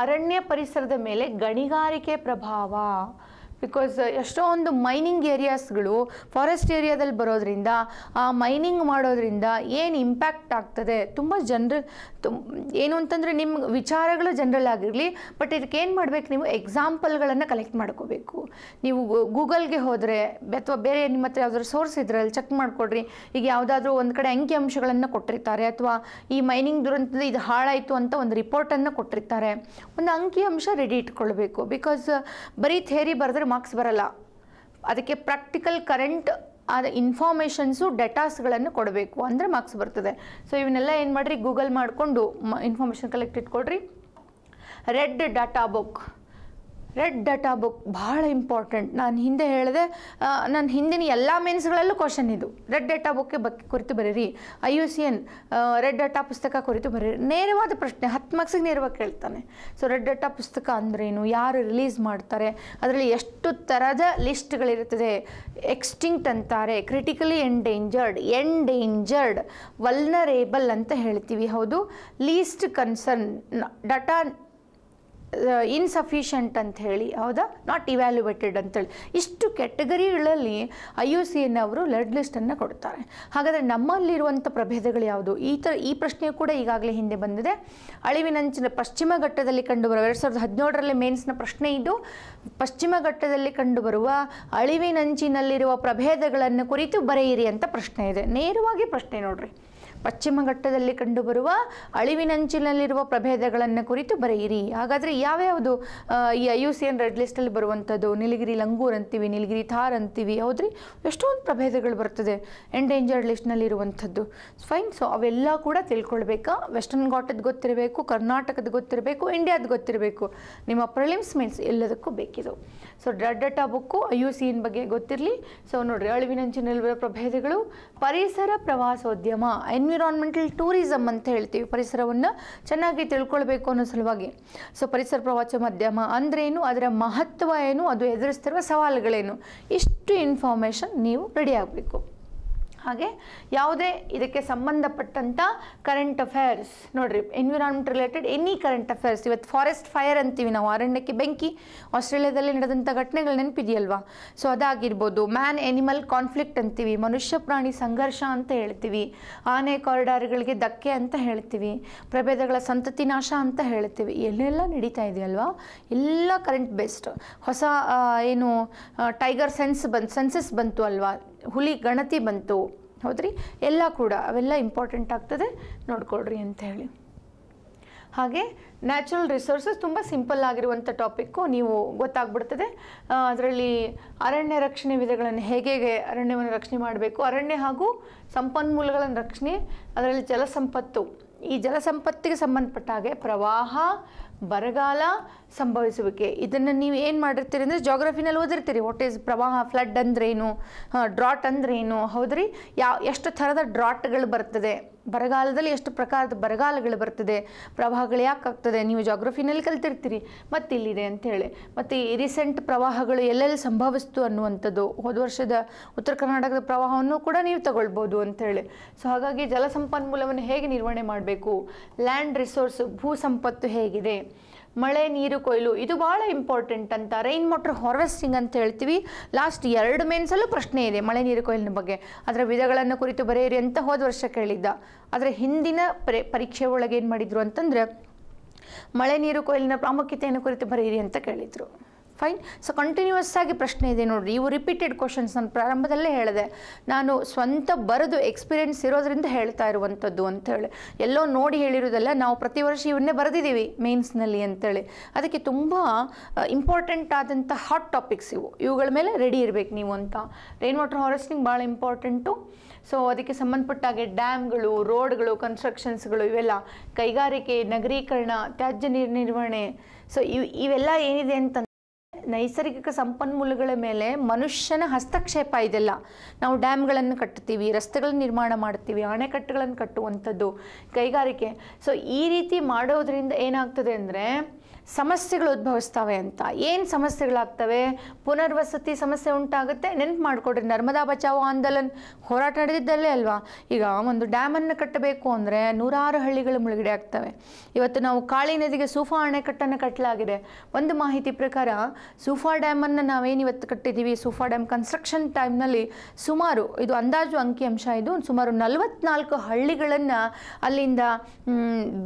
A: ಅರಣ್ಯ ಪರಿಸರದ ಮೇಲೆ ಗಣಿಗಾರಿಕೆ ಪ್ರಭಾವ ಬಿಕಾಸ್ ಎಷ್ಟೊಂದು ಮೈನಿಂಗ್ ಏರಿಯಾಸ್ಗಳು ಫಾರೆಸ್ಟ್ ಏರಿಯಾದಲ್ಲಿ ಬರೋದ್ರಿಂದ ಆ ಮೈನಿಂಗ್ ಮಾಡೋದ್ರಿಂದ ಏನು ಇಂಪ್ಯಾಕ್ಟ್ ಆಗ್ತದೆ ತುಂಬ ಜನರಲ್ ಏನು ಅಂತಂದರೆ ನಿಮ್ಮ ವಿಚಾರಗಳು ಜನರಲ್ ಆಗಿರಲಿ ಬಟ್ ಇದಕ್ಕೆ ಏನು ಮಾಡಬೇಕು ನೀವು ಎಕ್ಸಾಂಪಲ್ಗಳನ್ನು ಕಲೆಕ್ಟ್ ಮಾಡ್ಕೋಬೇಕು ನೀವು ಗೂಗಲ್ಗೆ ಹೋದರೆ ಅಥವಾ ಬೇರೆ ನಿಮ್ಮ ಹತ್ರ ಯಾವುದಾದ್ರು ಸೋರ್ಸ್ ಇದ್ರೆ ಅಲ್ಲಿ ಚೆಕ್ ಮಾಡಿಕೊಡ್ರಿ ಈಗ ಯಾವುದಾದ್ರೂ ಒಂದು ಕಡೆ ಅಂಕಿಅಂಶಗಳನ್ನು ಕೊಟ್ಟಿರ್ತಾರೆ ಅಥವಾ ಈ ಮೈನಿಂಗ್ ದುರಂತದ ಇದು ಹಾಳಾಯಿತು ಅಂತ ಒಂದು ರಿಪೋರ್ಟನ್ನು ಕೊಟ್ಟಿರ್ತಾರೆ ಒಂದು ಅಂಕಿಅಂಶ ರೆಡಿ ಇಟ್ಕೊಳ್ಬೇಕು ಬಿಕಾಸ್ ಬರೀ ಥೇರಿ ಬರೆದ್ರೆ ಮಾರ್ಕ್ಸ್ ಬರಲ್ಲ ಅದಕ್ಕೆ ಪ್ರಾಕ್ಟಿಕಲ್ ಕರೆಂಟ್ ಆದ ಇನ್ಫಾರ್ಮೇಷನ್ಸು ಡೆಟಾಸ್ಗಳನ್ನು ಕೊಡಬೇಕು ಅಂದರೆ ಮಾರ್ಕ್ಸ್ ಬರ್ತದೆ ಸೊ ಇವನ್ನೆಲ್ಲ ಏನು ಮಾಡಿರಿ ಗೂಗಲ್ ಮಾಡಿಕೊಂಡು ಇನ್ಫಾರ್ಮೇಷನ್ ಕಲೆಕ್ಟ್ ಇಟ್ಕೊಳ್ರಿ red data book red data book ಭಾಳ ಇಂಪಾರ್ಟೆಂಟ್ ನಾನು ಹಿಂದೆ ಹೇಳಿದೆ ನನ್ನ ಹಿಂದಿನ ಎಲ್ಲ ಮೀನ್ಸ್ಗಳಲ್ಲೂ ಕ್ವಶನ್ ಇದು ರೆಡ್ ಡಟಾ ಬುಕ್ಕೆ ಬಗ್ಗೆ ಕುರಿತು ಬರೀರಿ I U C N red data ಪುಸ್ತಕ ಕುರಿತು ಬರೀರಿ ನೇರವಾದ ಪ್ರಶ್ನೆ ಹತ್ತು ಮಾರ್ಕ್ಸಿಗೆ ನೇರವಾಗಿ ಕೇಳ್ತಾನೆ ಸೊ ರೆಡ್ ಡಟಾ ಪುಸ್ತಕ ಅಂದ್ರೇನು ಯಾರು ರಿಲೀಸ್ ಮಾಡ್ತಾರೆ ಅದರಲ್ಲಿ ಎಷ್ಟು ಥರದ ಲಿಸ್ಟ್ಗಳಿರುತ್ತದೆ ಎಕ್ಸ್ಟಿಂಕ್ಟ್ ಅಂತಾರೆ ಕ್ರಿಟಿಕಲಿ ಎಂಡೇಂಜರ್ಡ್ ಎಂಡೇಂಜರ್ಡ್ ವಲ್ನರೇಬಲ್ ಅಂತ ಹೇಳ್ತೀವಿ ಹೌದು ಲೀಸ್ಟ್ ಕನ್ಸರ್ನ್ ಡಟಾ ಇನ್ಸಫಿಷಿಯಂಟ್ ಅಂತ ಹೇಳಿ ಹೌದಾ ನಾಟ್ ಇವ್ಯಾಲ್ಯುವೇಟೆಡ್ ಅಂತೇಳಿ ಇಷ್ಟು ಕ್ಯಾಟಗರಿಗಳಲ್ಲಿ ಐ ಯು ಸಿ ಎನ್ ಅವರು ಲೆಡ್ ಲಿಸ್ಟನ್ನು ಕೊಡ್ತಾರೆ ಹಾಗಾದರೆ ನಮ್ಮಲ್ಲಿರುವಂಥ ಪ್ರಭೇದಗಳು ಯಾವುದು ಈ ಥರ ಈ ಪ್ರಶ್ನೆ ಕೂಡ ಈಗಾಗಲೇ ಹಿಂದೆ ಬಂದಿದೆ ಅಳಿವಿನಂಚಿನ ಪಶ್ಚಿಮ ಘಟ್ಟದಲ್ಲಿ ಕಂಡುಬರುವ ಎರಡು ಸಾವಿರದ ಹದಿನೇಳರಲ್ಲಿ ಮೇನ್ಸ್ನ ಪ್ರಶ್ನೆ ಇದು ಪಶ್ಚಿಮ ಘಟ್ಟದಲ್ಲಿ ಕಂಡುಬರುವ ಅಳಿವಿನಂಚಿನಲ್ಲಿರುವ ಪ್ರಭೇದಗಳನ್ನು ಕುರಿತು ಬರೆಯಿರಿ ಅಂತ ಪ್ರಶ್ನೆ ಇದೆ ನೇರವಾಗಿ ಪ್ರಶ್ನೆ ನೋಡಿರಿ ಪಶ್ಚಿಮ ಘಟ್ಟದಲ್ಲಿ ಕಂಡುಬರುವ ಅಳಿವಿನಂಚಿನಲ್ಲಿರುವ ಪ್ರಭೇದಗಳನ್ನು ಕುರಿತು ಬರೆಯಿರಿ ಹಾಗಾದರೆ ಯಾವ್ಯಾವುದು ಈ I U C N red ಲಿಸ್ಟಲ್ಲಿ ಬರುವಂಥದ್ದು ನೀಲಗಿರಿ ಲಂಗೂರ್ ಅಂತೀವಿ ನೀಲಗಿರಿ ಥಾರ್ ಅಂತೀವಿ ಹೌದ್ರಿ ಎಷ್ಟೊಂದು ಪ್ರಭೇದಗಳು ಬರ್ತದೆ ಎಂಡೇಂಜರ್ಡ್ ಲಿಸ್ಟ್ನಲ್ಲಿ ಇರುವಂಥದ್ದು ಫೈನ್ ಸೊ ಅವೆಲ್ಲ ಕೂಡ ತಿಳ್ಕೊಳ್ಬೇಕಾ ವೆಸ್ಟರ್ನ್ ಘಾಟದ ಗೊತ್ತಿರಬೇಕು ಕರ್ನಾಟಕದ ಗೊತ್ತಿರಬೇಕು ಇಂಡಿಯಾದ ಗೊತ್ತಿರಬೇಕು ನಿಮ್ಮ ಪ್ರಿಲಿಮ್ಸ್ ಮೀನ್ಸ್ ಎಲ್ಲದಕ್ಕೂ ಬೇಕಿದು so red data book I U C N ಬಗ್ಗೆ ಗೊತ್ತಿರಲಿ ಸೊ ನೋಡ್ರಿ ಅಳಿವಿನಂಚಿನಲ್ಲಿರುವ ಪ್ರಭೇದಗಳು ಪರಿಸರ ಪ್ರವಾಸೋದ್ಯಮ ಎನ್ ಎನ್ವಿರಾನ್ಮೆಂಟಲ್ ಟೂರಿಸಮ್ ಅಂತ ಹೇಳ್ತೀವಿ ಪರಿಸರವನ್ನು ಚೆನ್ನಾಗಿ ತಿಳ್ಕೊಳ್ಬೇಕು ಅನ್ನೋ ಸಲುವಾಗಿ ಸೊ ಪರಿಸರ ಪ್ರವಾಸ ಮಾಧ್ಯಮ ಅಂದ್ರೇನು ಅದರ ಮಹತ್ವ ಏನು ಅದು ಎದುರಿಸ್ತಿರುವ ಸವಾಲುಗಳೇನು ಇಷ್ಟು ಇನ್ಫಾರ್ಮೇಷನ್ ನೀವು ರೆಡಿ ಆಗಬೇಕು ಹಾಗೆ ಯಾವುದೇ ಇದಕ್ಕೆ ಸಂಬಂಧಪಟ್ಟಂಥ ಕರೆಂಟ್ ಅಫೇರ್ಸ್ ನೋಡಿರಿ environment related any current affairs ಇವತ್ತು ಫಾರೆಸ್ಟ್ ಫೈರ್ ಅಂತೀವಿ ನಾವು ಅರಣ್ಯಕ್ಕೆ ಬೆಂಕಿ ಆಸ್ಟ್ರೇಲಿಯಾದಲ್ಲಿ ನಡೆದಂಥ ಘಟನೆಗಳು ನೆನಪಿದೆಯಲ್ವಾ ಸೊ ಅದಾಗಿರ್ಬೋದು ಮ್ಯಾನ್ ಎನಿಮಲ್ ಕಾನ್ಫ್ಲಿಕ್ಟ್ ಅಂತೀವಿ ಮನುಷ್ಯ ಪ್ರಾಣಿ ಸಂಘರ್ಷ ಅಂತ ಹೇಳ್ತೀವಿ ಆನೆ ಕಾರಿಡಾರ್ಗಳಿಗೆ ಧಕ್ಕೆ ಅಂತ ಹೇಳ್ತೀವಿ ಪ್ರಭೇದಗಳ ಸಂತತಿ ನಾಶ ಅಂತ ಹೇಳ್ತೀವಿ ಎಲ್ಲೆಲ್ಲ ನಡೀತಾ ಇದೆಯಲ್ವಾ ಎಲ್ಲ ಕರೆಂಟ್ ಬೆಸ್ಟ್ ಹೊಸ ಏನು ಟೈಗರ್ ಸೆನ್ಸ್ ಬಂತು ಸೆನ್ಸಸ್ ಬಂತು ಅಲ್ವಾ ಹುಲಿ ಗಣತಿ ಬಂತು ಹೌದ್ರಿ ಎಲ್ಲ ಕೂಡ ಅವೆಲ್ಲ ಇಂಪಾರ್ಟೆಂಟ್ ಆಗ್ತದೆ ನೋಡ್ಕೊಳ್ರಿ ಹೇಳಿ ಹಾಗೆ ನ್ಯಾಚುರಲ್ ರಿಸೋರ್ಸಸ್ ತುಂಬ ಸಿಂಪಲ್ ಆಗಿರುವಂಥ ಟಾಪಿಕ್ಕು ನೀವು ಗೊತ್ತಾಗ್ಬಿಡ್ತದೆ ಅದರಲ್ಲಿ ಅರಣ್ಯ ರಕ್ಷಣೆ ವಿಧಗಳನ್ನು ಹೇಗೆ ಅರಣ್ಯವನ್ನು ರಕ್ಷಣೆ ಮಾಡಬೇಕು ಅರಣ್ಯ ಹಾಗೂ ಸಂಪನ್ಮೂಲಗಳನ್ನು ರಕ್ಷಣೆ ಅದರಲ್ಲಿ ಜಲಸಂಪತ್ತು ಈ ಜಲಸಂಪತ್ತಿಗೆ ಸಂಬಂಧಪಟ್ಟ ಹಾಗೆ ಪ್ರವಾಹ ಬರಗಾಲ ಸಂಭವಿಸುವಿಕೆ ಇದನ್ನು ನೀವು ಏನು ಮಾಡಿರ್ತೀರಿ ಅಂದರೆ ಜೋಗ್ರಫಿನಲ್ಲಿ ಓದಿರ್ತೀರಿ ವಾಟ್ ಈಸ್ ಪ್ರವಾಹ ಫ್ಲಡ್ ಅಂದ್ರೇನು ಡ್ರಾಟ್ ಅಂದ್ರೇನು ಹೌದ್ರಿ ಯಾವ ಎಷ್ಟು ಥರದ ಡ್ರಾಟ್ಗಳು ಬರ್ತದೆ ಬರಗಾಲದಲ್ಲಿ ಎಷ್ಟು ಪ್ರಕಾರದ ಬರಗಾಲಗಳು ಬರ್ತದೆ ಪ್ರವಾಹಗಳು ಯಾಕಾಗ್ತದೆ ನೀವು ಜೋಗ್ರಫಿನಲ್ಲಿ ಕಲ್ತಿರ್ತೀರಿ ಮತ್ತು ಇಲ್ಲಿದೆ ಅಂಥೇಳಿ ಮತ್ತು ಈ ರೀಸೆಂಟ್ ಪ್ರವಾಹಗಳು ಎಲ್ಲೆಲ್ಲಿ ಸಂಭವಿಸ್ತು ಅನ್ನುವಂಥದ್ದು ಹೋದ ವರ್ಷದ ಉತ್ತರ ಕರ್ನಾಟಕದ ಪ್ರವಾಹವನ್ನು ಕೂಡ ನೀವು ತಗೊಳ್ಬೋದು ಅಂಥೇಳಿ ಸೊ ಹಾಗಾಗಿ ಜಲಸಂಪನ್ಮೂಲವನ್ನು ಹೇಗೆ ನಿರ್ವಹಣೆ ಮಾಡಬೇಕು ಲ್ಯಾಂಡ್ ರಿಸೋರ್ಸ್ ಭೂ ಸಂಪತ್ತು ಹೇಗಿದೆ ಮಳೆ ನೀರು ಕೊಯ್ಲು ಇದು ಭಾಳ ಇಂಪಾರ್ಟೆಂಟ್ ಅಂತ ರೈನ್ ವಾಟರ್ ಹಾರ್ವೆಸ್ಟಿಂಗ್ ಅಂತ ಹೇಳ್ತೀವಿ ಲಾಸ್ಟ್ ಎರಡು ಮೇನ್ಸಲ್ಲೂ ಪ್ರಶ್ನೆ ಇದೆ ಮಳೆ ನೀರು ಕೊಯ್ಲಿನ ಬಗ್ಗೆ ಅದರ ವಿಧಗಳನ್ನು ಕುರಿತು ಬರೆಯಿರಿ ಅಂತ ಹೋದ ವರ್ಷ ಕೇಳಿದ್ದ ಆದರೆ ಹಿಂದಿನ ಪರೀಕ್ಷೆ ಒಳಗೆ ಏನು ಮಾಡಿದರು ಅಂತಂದರೆ ಮಳೆ ನೀರು ಕೊಯ್ಲಿನ ಪ್ರಾಮುಖ್ಯತೆಯನ್ನು ಕುರಿತು ಬರೆಯಿರಿ ಅಂತ ಕೇಳಿದರು ಫೈನ್ ಸೊ ಕಂಟಿನ್ಯೂಸ್ ಆಗಿ ಪ್ರಶ್ನೆ ಇದೆ ನೋಡಿರಿ ಇವು ರಿಪೀಟೆಡ್ ಕ್ವಶನ್ಸ್ ನಾನು ಪ್ರಾರಂಭದಲ್ಲೇ ಹೇಳಿದೆ ನಾನು ಸ್ವಂತ ಬರೆದು ಎಕ್ಸ್ಪೀರಿಯೆನ್ಸ್ ಇರೋದ್ರಿಂದ ಹೇಳ್ತಾ ಇರುವಂಥದ್ದು ಅಂಥೇಳಿ ಎಲ್ಲೋ ನೋಡಿ ಹೇಳಿರೋದಲ್ಲ ನಾವು ಪ್ರತಿ ವರ್ಷ ಇವನ್ನೇ ಬರೆದಿದ್ದೀವಿ ಮೇನ್ಸ್ನಲ್ಲಿ ಅಂತೇಳಿ ಅದಕ್ಕೆ ತುಂಬ ಇಂಪಾರ್ಟೆಂಟ್ ಆದಂಥ ಹಾಟ್ ಟಾಪಿಕ್ಸ್ ಇವು ಇವುಗಳ ಮೇಲೆ ರೆಡಿ ಇರಬೇಕು ನೀವು ಅಂತ ರೈನ್ ವಾಟರ್ ಹಾರೆಸ್ಟಿಂಗ್ ಭಾಳ ಇಂಪಾರ್ಟೆಂಟು ಸೊ ಅದಕ್ಕೆ ಸಂಬಂಧಪಟ್ಟಾಗೆ ಡ್ಯಾಮ್ಗಳು ರೋಡ್ಗಳು ಕನ್ಸ್ಟ್ರಕ್ಷನ್ಸ್ಗಳು ಇವೆಲ್ಲ ಕೈಗಾರಿಕೆ ನಗರೀಕರಣ ತ್ಯಾಜ್ಯ ನೀರು ನಿರ್ವಹಣೆ ಸೊ ಇವು ಇವೆಲ್ಲ ಏನಿದೆ ಅಂತ ನೈಸರ್ಗಿಕ ಸಂಪನ್ಮೂಲಗಳ ಮೇಲೆ ಮನುಷ್ಯನ ಹಸ್ತಕ್ಷೇಪ ಇದೆಲ್ಲ ನಾವು ಡ್ಯಾಮ್ಗಳನ್ನು ಕಟ್ತೀವಿ ರಸ್ತೆಗಳನ್ನು ನಿರ್ಮಾಣ ಮಾಡ್ತೀವಿ ಅಣೆಕಟ್ಟುಗಳನ್ನು ಕಟ್ಟುವಂಥದ್ದು ಕೈಗಾರಿಕೆ ಸೊ ಈ ರೀತಿ ಮಾಡೋದ್ರಿಂದ ಏನಾಗ್ತದೆ ಅಂದರೆ ಸಮಸ್ಯೆಗಳು ಉದ್ಭವಿಸ್ತವೆ ಅಂತ ಏನು ಸಮಸ್ಯೆಗಳಾಗ್ತವೆ ಪುನರ್ವಸತಿ ಸಮಸ್ಯೆ ಉಂಟಾಗುತ್ತೆ ನೆನಪು ಮಾಡಿಕೊಡ್ರಿ ನರ್ಮದಾ ಬಚಾವೋ ಆಂದೋಲನ್ ಹೋರಾಟ ನಡೆದಿದ್ದಲ್ಲೇ ಅಲ್ವಾ ಈಗ ಒಂದು ಡ್ಯಾಮನ್ನು ಕಟ್ಟಬೇಕು ಅಂದರೆ ನೂರಾರು ಹಳ್ಳಿಗಳು ಮುಳುಗಡೆ ಆಗ್ತವೆ ಇವತ್ತು ನಾವು ಕಾಳಿ ನದಿಗೆ ಸೂಫಾ ಅಣೆಕಟ್ಟನ್ನು ಕಟ್ಟಲಾಗಿದೆ ಒಂದು ಮಾಹಿತಿ ಪ್ರಕಾರ ಸೂಫಾ ಡ್ಯಾಮನ್ನು ನಾವೇನು ಇವತ್ತು ಕಟ್ಟಿದ್ದೀವಿ ಸೂಫಾ ಡ್ಯಾಮ್ ಕನ್ಸ್ಟ್ರಕ್ಷನ್ ಟೈಮ್ನಲ್ಲಿ ಸುಮಾರು ಇದು ಅಂದಾಜು ಅಂಕಿಅಂಶ ಇದು ಸುಮಾರು ನಲವತ್ನಾಲ್ಕು ಹಳ್ಳಿಗಳನ್ನು ಅಲ್ಲಿಂದ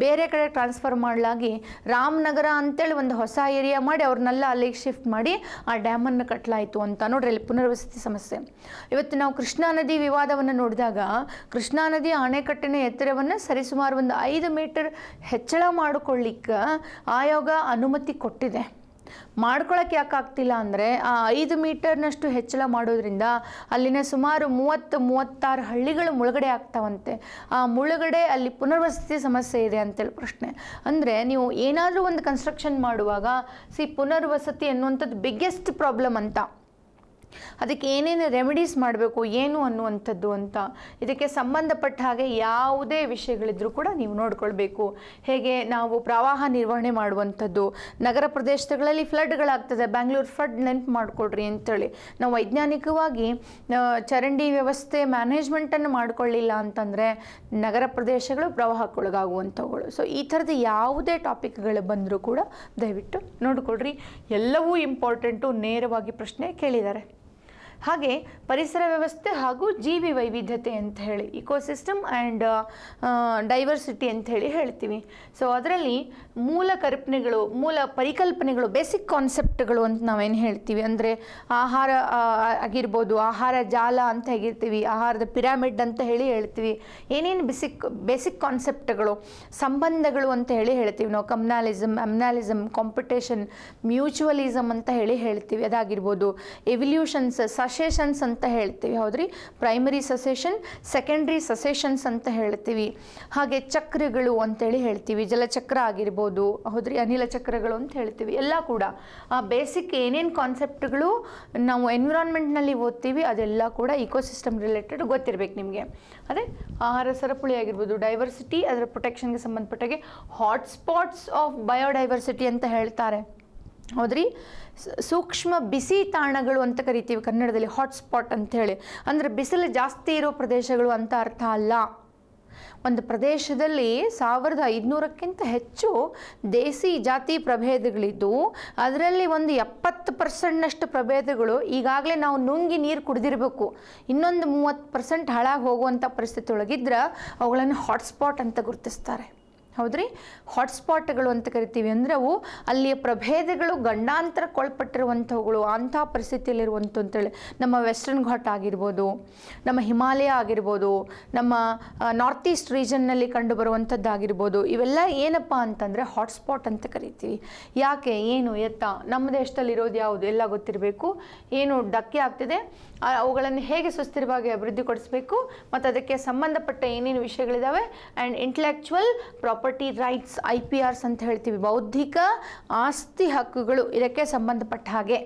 A: ಬೇರೆ ಕಡೆ ಟ್ರಾನ್ಸ್ಫರ್ ಮಾಡಲಾಗಿ ರಾಮನಗರ ಅಂತೇಳಿ ಒಂದು ಹೊಸ ಏರಿಯಾ ಮಾಡಿ ಅವ್ರನ್ನೆಲ್ಲ ಅಲ್ಲಿಗೆ ಶಿಫ್ಟ್ ಮಾಡಿ ಆ ಡ್ಯಾಮನ್ನು ಕಟ್ಟಲಾಯಿತು ಅಂತ ನೋಡ್ರಿ ಅಲ್ಲಿ ಪುನರ್ವಸತಿ ಸಮಸ್ಯೆ ಇವತ್ತು ನಾವು ಕೃಷ್ಣಾ ನದಿ ವಿವಾದವನ್ನು ನೋಡಿದಾಗ ಕೃಷ್ಣಾ ನದಿ ಅಣೆಕಟ್ಟಿನ ಎತ್ತರವನ್ನು ಸರಿಸುಮಾರು ಒಂದು ಐದು ಮೀಟರ್ ಹೆಚ್ಚಳ ಮಾಡಿಕೊಳ್ಳಿಕ್ಕೆ ಆಯೋಗ ಅನುಮತಿ ಕೊಟ್ಟಿದೆ ಮಾಡ್ಕೊಳಕ್ಕೆ ಯಾಕೆ ಆಗ್ತಿಲ್ಲ ಅಂದರೆ ಆ ಐದು ಮೀಟರ್ನಷ್ಟು ಹೆಚ್ಚಳ ಮಾಡೋದ್ರಿಂದ ಅಲ್ಲಿನ ಸುಮಾರು ಮೂವತ್ತು ಮೂವತ್ತಾರು ಹಳ್ಳಿಗಳು ಮುಳುಗಡೆ ಆಗ್ತಾವಂತೆ ಆ ಮುಳುಗಡೆ ಅಲ್ಲಿ ಪುನರ್ವಸತಿ ಸಮಸ್ಯೆ ಇದೆ ಅಂತೇಳಿ ಪ್ರಶ್ನೆ ಅಂದರೆ ನೀವು ಏನಾದರೂ ಒಂದು ಕನ್ಸ್ಟ್ರಕ್ಷನ್ ಮಾಡುವಾಗ ಸಿ ಪುನರ್ವಸತಿ ಅನ್ನುವಂಥದ್ದು ಬಿಗ್ಗೆಸ್ಟ್ ಪ್ರಾಬ್ಲಮ್ ಅಂತ ಅದಕ್ಕೆ ಏನೇನು ರೆಮಿಡೀಸ್ ಮಾಡಬೇಕು ಏನು ಅನ್ನುವಂಥದ್ದು ಅಂತ ಇದಕ್ಕೆ ಸಂಬಂಧಪಟ್ಟ ಹಾಗೆ ಯಾವುದೇ ವಿಷಯಗಳಿದ್ರೂ ಕೂಡ ನೀವು ನೋಡ್ಕೊಳ್ಬೇಕು ಹೇಗೆ ನಾವು ಪ್ರವಾಹ ನಿರ್ವಹಣೆ ಮಾಡುವಂಥದ್ದು ನಗರ ಪ್ರದೇಶಗಳಲ್ಲಿ ಫ್ಲಡ್ಗಳಾಗ್ತದೆ ಬ್ಯಾಂಗ್ಳೂರು ಫ್ಲಡ್ ನೆನ್ಪು ಮಾಡಿಕೊಡ್ರಿ ಅಂತೇಳಿ ನಾವು ವೈಜ್ಞಾನಿಕವಾಗಿ ಚರಂಡಿ ವ್ಯವಸ್ಥೆ ಮ್ಯಾನೇಜ್ಮೆಂಟನ್ನು ಮಾಡಿಕೊಳ್ಳಿಲ್ಲ ಅಂತಂದರೆ ನಗರ ಪ್ರದೇಶಗಳು ಪ್ರವಾಹಕ್ಕೊಳಗಾಗುವಂಥವುಗಳು ಸೊ ಈ ಥರದ ಯಾವುದೇ ಟಾಪಿಕ್ಗಳು ಬಂದರೂ ಕೂಡ ದಯವಿಟ್ಟು ನೋಡಿಕೊಡ್ರಿ ಎಲ್ಲವೂ ಇಂಪಾರ್ಟೆಂಟು ನೇರವಾಗಿ ಪ್ರಶ್ನೆ ಕೇಳಿದ್ದಾರೆ ಹಾಗೆ ಪರಿಸರ ವ್ಯವಸ್ಥೆ ಹಾಗೂ ಜೀವಿ ವೈವಿಧ್ಯತೆ ಅಂತ ಹೇಳಿ ಇಕೋಸಿಸ್ಟಮ್ ಆ್ಯಂಡ್ ಡೈವರ್ಸಿಟಿ ಅಂತ ಹೇಳಿ ಹೇಳ್ತೀವಿ ಸೊ ಅದರಲ್ಲಿ ಮೂಲ ಕಲ್ಪನೆಗಳು ಮೂಲ ಪರಿಕಲ್ಪನೆಗಳು ಬೇಸಿಕ್ ಕಾನ್ಸೆಪ್ಟ್ಗಳು ಅಂತ ನಾವೇನು ಹೇಳ್ತೀವಿ ಅಂದರೆ ಆಹಾರ ಆಗಿರ್ಬೋದು ಆಹಾರ ಜಾಲ ಅಂತ ಹೇಗಿರ್ತೀವಿ ಆಹಾರದ ಪಿರಾಮಿಡ್ ಅಂತ ಹೇಳಿ ಹೇಳ್ತೀವಿ ಏನೇನು ಬೇಸಿಕ್ ಬೇಸಿಕ್ ಕಾನ್ಸೆಪ್ಟ್ಗಳು ಸಂಬಂಧಗಳು ಅಂತ ಹೇಳಿ ಹೇಳ್ತೀವಿ ನಾವು ಕಮ್ನಾಲಿಸಮ್ ಅಮ್ನಾಲಿಸಮ್ ಕಾಂಪಿಟೇಷನ್ ಮ್ಯೂಚುವಲಿಸಮ್ ಅಂತ ಹೇಳಿ ಹೇಳ್ತೀವಿ ಅದಾಗಿರ್ಬೋದು ಎವಲ್ಯೂಷನ್ಸ್ ಸಸೇಷನ್ಸ್ ಅಂತ ಹೇಳ್ತೀವಿ ಹೌದ್ರಿ ಪ್ರೈಮರಿ ಸಸೇಷನ್ ಸೆಕೆಂಡ್ರಿ ಸಸೇಷನ್ಸ್ ಅಂತ ಹೇಳ್ತೀವಿ ಹಾಗೆ ಚಕ್ರಗಳು ಅಂತೇಳಿ ಹೇಳ್ತೀವಿ ಜಲಚಕ್ರ ಆಗಿರ್ಬೋದು ಹೌದ್ರಿ ಅನಿಲ ಚಕ್ರಗಳು ಅಂತ ಹೇಳ್ತೀವಿ ಎಲ್ಲ ಕೂಡ ಆ ಬೇಸಿಕ್ ಏನೇನು ಕಾನ್ಸೆಪ್ಟ್ಗಳು ನಾವು ಎನ್ವಿರಾನ್ಮೆಂಟ್ನಲ್ಲಿ ಓದ್ತೀವಿ ಅದೆಲ್ಲ ಕೂಡ ಇಕೋಸಿಸ್ಟಮ್ ರಿಲೇಟೆಡ್ ಗೊತ್ತಿರಬೇಕು ನಿಮಗೆ ಅದೇ ಆಹಾರ ಸರಪುಳಿ ಆಗಿರ್ಬೋದು ಡೈವರ್ಸಿಟಿ ಅದರ ಪ್ರೊಟೆಕ್ಷನ್ಗೆ ಸಂಬಂಧಪಟ್ಟಾಗೆ ಹಾಟ್ಸ್ಪಾಟ್ಸ್ ಆಫ್ ಬಯೋಡೈವರ್ಸಿಟಿ ಅಂತ ಹೇಳ್ತಾರೆ ಹೌದ್ರಿ ಸೂಕ್ಷ್ಮ ಬಿಸಿ ತಾಣಗಳು ಅಂತ ಕರಿತೀವಿ ಕನ್ನಡದಲ್ಲಿ ಹಾಟ್ಸ್ಪಾಟ್ ಅಂಥೇಳಿ ಅಂದರೆ ಬಿಸಿಲು ಜಾಸ್ತಿ ಇರೋ ಪ್ರದೇಶಗಳು ಅಂತ ಅರ್ಥ ಅಲ್ಲ ಒಂದು ಪ್ರದೇಶದಲ್ಲಿ ಸಾವಿರದ ಐದುನೂರಕ್ಕಿಂತ ಹೆಚ್ಚು ದೇಸಿ ಜಾತಿ ಪ್ರಭೇದಗಳಿದ್ದು ಅದರಲ್ಲಿ ಒಂದು ಎಪ್ಪತ್ತು ಪರ್ಸೆಂಟ್ನಷ್ಟು ಪ್ರಭೇದಗಳು ಈಗಾಗಲೇ ನಾವು ನುಂಗಿ ನೀರು ಕುಡಿದಿರಬೇಕು ಇನ್ನೊಂದು ಮೂವತ್ತು ಪರ್ಸೆಂಟ್ ಹಾಳಾಗಿ ಹೋಗುವಂಥ ಪರಿಸ್ಥಿತಿ ಒಳಗಿದ್ರೆ ಅವುಗಳನ್ನು ಹಾಟ್ಸ್ಪಾಟ್ ಅಂತ ಗುರುತಿಸ್ತಾರೆ ಹೌದ್ರಿ ಹಾಟ್ಸ್ಪಾಟ್ಗಳು ಅಂತ ಕರಿತೀವಿ ಅಂದರೆ ಅವು ಅಲ್ಲಿಯ ಪ್ರಭೇದಗಳು ಗಂಡಾಂತರಕ್ಕೊಳಪಟ್ಟಿರುವಂಥವುಗಳು ಅಂಥ ಪರಿಸ್ಥಿತಿಯಲ್ಲಿರುವಂಥ ಅಂತೇಳಿ ನಮ್ಮ ವೆಸ್ಟರ್ನ್ ಘಾಟ್ ಆಗಿರ್ಬೋದು ನಮ್ಮ ಹಿಮಾಲಯ ಆಗಿರ್ಬೋದು ನಮ್ಮ ನಾರ್ತ್ ಈಸ್ಟ್ ರೀಜನ್ನಲ್ಲಿ ಬರುವಂಥದ್ದಾಗಿರ್ಬೋದು ಇವೆಲ್ಲ ಏನಪ್ಪ ಅಂತಂದರೆ ಹಾಟ್ಸ್ಪಾಟ್ ಅಂತ ಕರಿತೀವಿ ಯಾಕೆ ಏನು ಎತ್ತ ನಮ್ಮ ದೇಶದಲ್ಲಿ ಇರೋದು ಯಾವುದು ಎಲ್ಲ ಗೊತ್ತಿರಬೇಕು ಏನು ಡಕ್ಕೆ ಆಗ್ತಿದೆ ಅವುಗಳನ್ನು ಹೇಗೆ ಸುಸ್ಥಿರವಾಗಿ ಅಭಿವೃದ್ಧಿಪಡಿಸಬೇಕು ಮತ್ತು ಅದಕ್ಕೆ ಸಂಬಂಧಪಟ್ಟ ಏನೇನು ವಿಷಯಗಳಿದ್ದಾವೆ and intellectual property property rights I P Rs ಅಂತ ಹೇಳ್ತೀವಿ ಬೌದ್ಧಿಕ ಆಸ್ತಿ ಹಕ್ಕುಗಳು ಇದಕ್ಕೆ ಸಂಬಂಧಪಟ್ಟ ಹಾಗೆ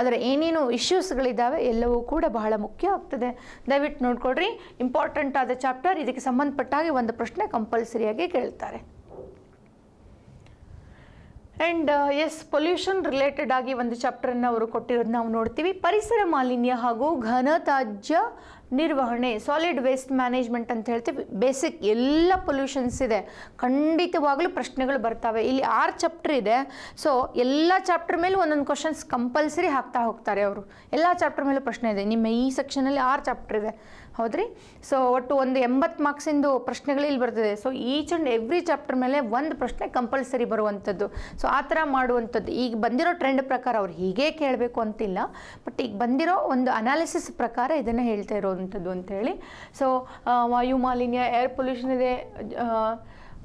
A: ಅದರ ಏನೇನು ಇಶ್ಯೂಸ್ಗಳಿದ್ದಾವೆ ಎಲ್ಲವೂ ಕೂಡ ಬಹಳ ಮುಖ್ಯ ಆಗ್ತದೆ ದಯವಿಟ್ಟು ನೋಡ್ಕೊಡ್ರಿ ಇಂಪಾರ್ಟೆಂಟ್ ಆದ ಚಾಪ್ಟರ್ ಇದಕ್ಕೆ ಸಂಬಂಧಪಟ್ಟ ಹಾಗೆ ಒಂದು ಪ್ರಶ್ನೆ ಕಂಪಲ್ಸರಿಯಾಗಿ ಕೇಳ್ತಾರೆ ಆ್ಯಂಡ್ ಎಸ್ ಪೊಲ್ಯೂಷನ್ ರಿಲೇಟೆಡ್ ಆಗಿ ಒಂದು ಚಾಪ್ಟರನ್ನು ಅವರು ಕೊಟ್ಟಿರೋದು ನಾವು ನೋಡ್ತೀವಿ ಪರಿಸರ ಮಾಲಿನ್ಯ ಹಾಗೂ ಘನ ತ್ಯಾಜ್ಯ ನಿರ್ವಹಣೆ ಸಾಲಿಡ್ ವೇಸ್ಟ್ ಮ್ಯಾನೇಜ್ಮೆಂಟ್ ಅಂತ ಹೇಳ್ತೀವಿ ಬೇಸಿಕ್ ಎಲ್ಲ ಪೊಲ್ಯೂಷನ್ಸ್ ಇದೆ ಖಂಡಿತವಾಗಲೂ ಪ್ರಶ್ನೆಗಳು ಬರ್ತವೆ ಇಲ್ಲಿ ಆರು ಚಾಪ್ಟರ್ ಇದೆ ಸೊ ಎಲ್ಲ ಚಾಪ್ಟರ್ ಮೇಲೆ ಒಂದೊಂದು ಕ್ವಶನ್ಸ್ ಕಂಪಲ್ಸರಿ ಹಾಕ್ತಾ ಹೋಗ್ತಾರೆ ಅವರು ಎಲ್ಲ ಚಾಪ್ಟರ್ ಮೇಲೂ ಪ್ರಶ್ನೆ ಇದೆ ನಿಮ್ಮ ಈ ಸೆಕ್ಷನಲ್ಲಿ ಆರು ಚಾಪ್ಟರ್ ಇದೆ ಹೌದ್ರಿ ಸೊ ಒಟ್ಟು ಒಂದು ಎಂಬತ್ತು ಮಾರ್ಕ್ಸಿಂದು ಪ್ರಶ್ನೆಗಳು ಇಲ್ಲಿ ಬರ್ತದೆ so each and every chapter ಮೇಲೆ ಒಂದು ಪ್ರಶ್ನೆ ಕಂಪಲ್ಸರಿ ಬರುವಂಥದ್ದು ಸೊ ಆ ಥರ ಮಾಡುವಂಥದ್ದು ಈಗ ಬಂದಿರೋ ಟ್ರೆಂಡ್ ಪ್ರಕಾರ ಅವ್ರು ಹೀಗೆ ಕೇಳಬೇಕು ಅಂತಿಲ್ಲ ಬಟ್ ಈಗ ಬಂದಿರೋ ಒಂದು ಅನಾಲಿಸಿಸ್ ಪ್ರಕಾರ ಇದನ್ನು ಹೇಳ್ತಾ ಇರೋದು ಅಂತ ಹೇಳಿ ಸೊ ವಾಯು ಮಾಲಿನ್ಯ ಏರ್ ಪೊಲ್ಯೂಷನ್ ಇದೆ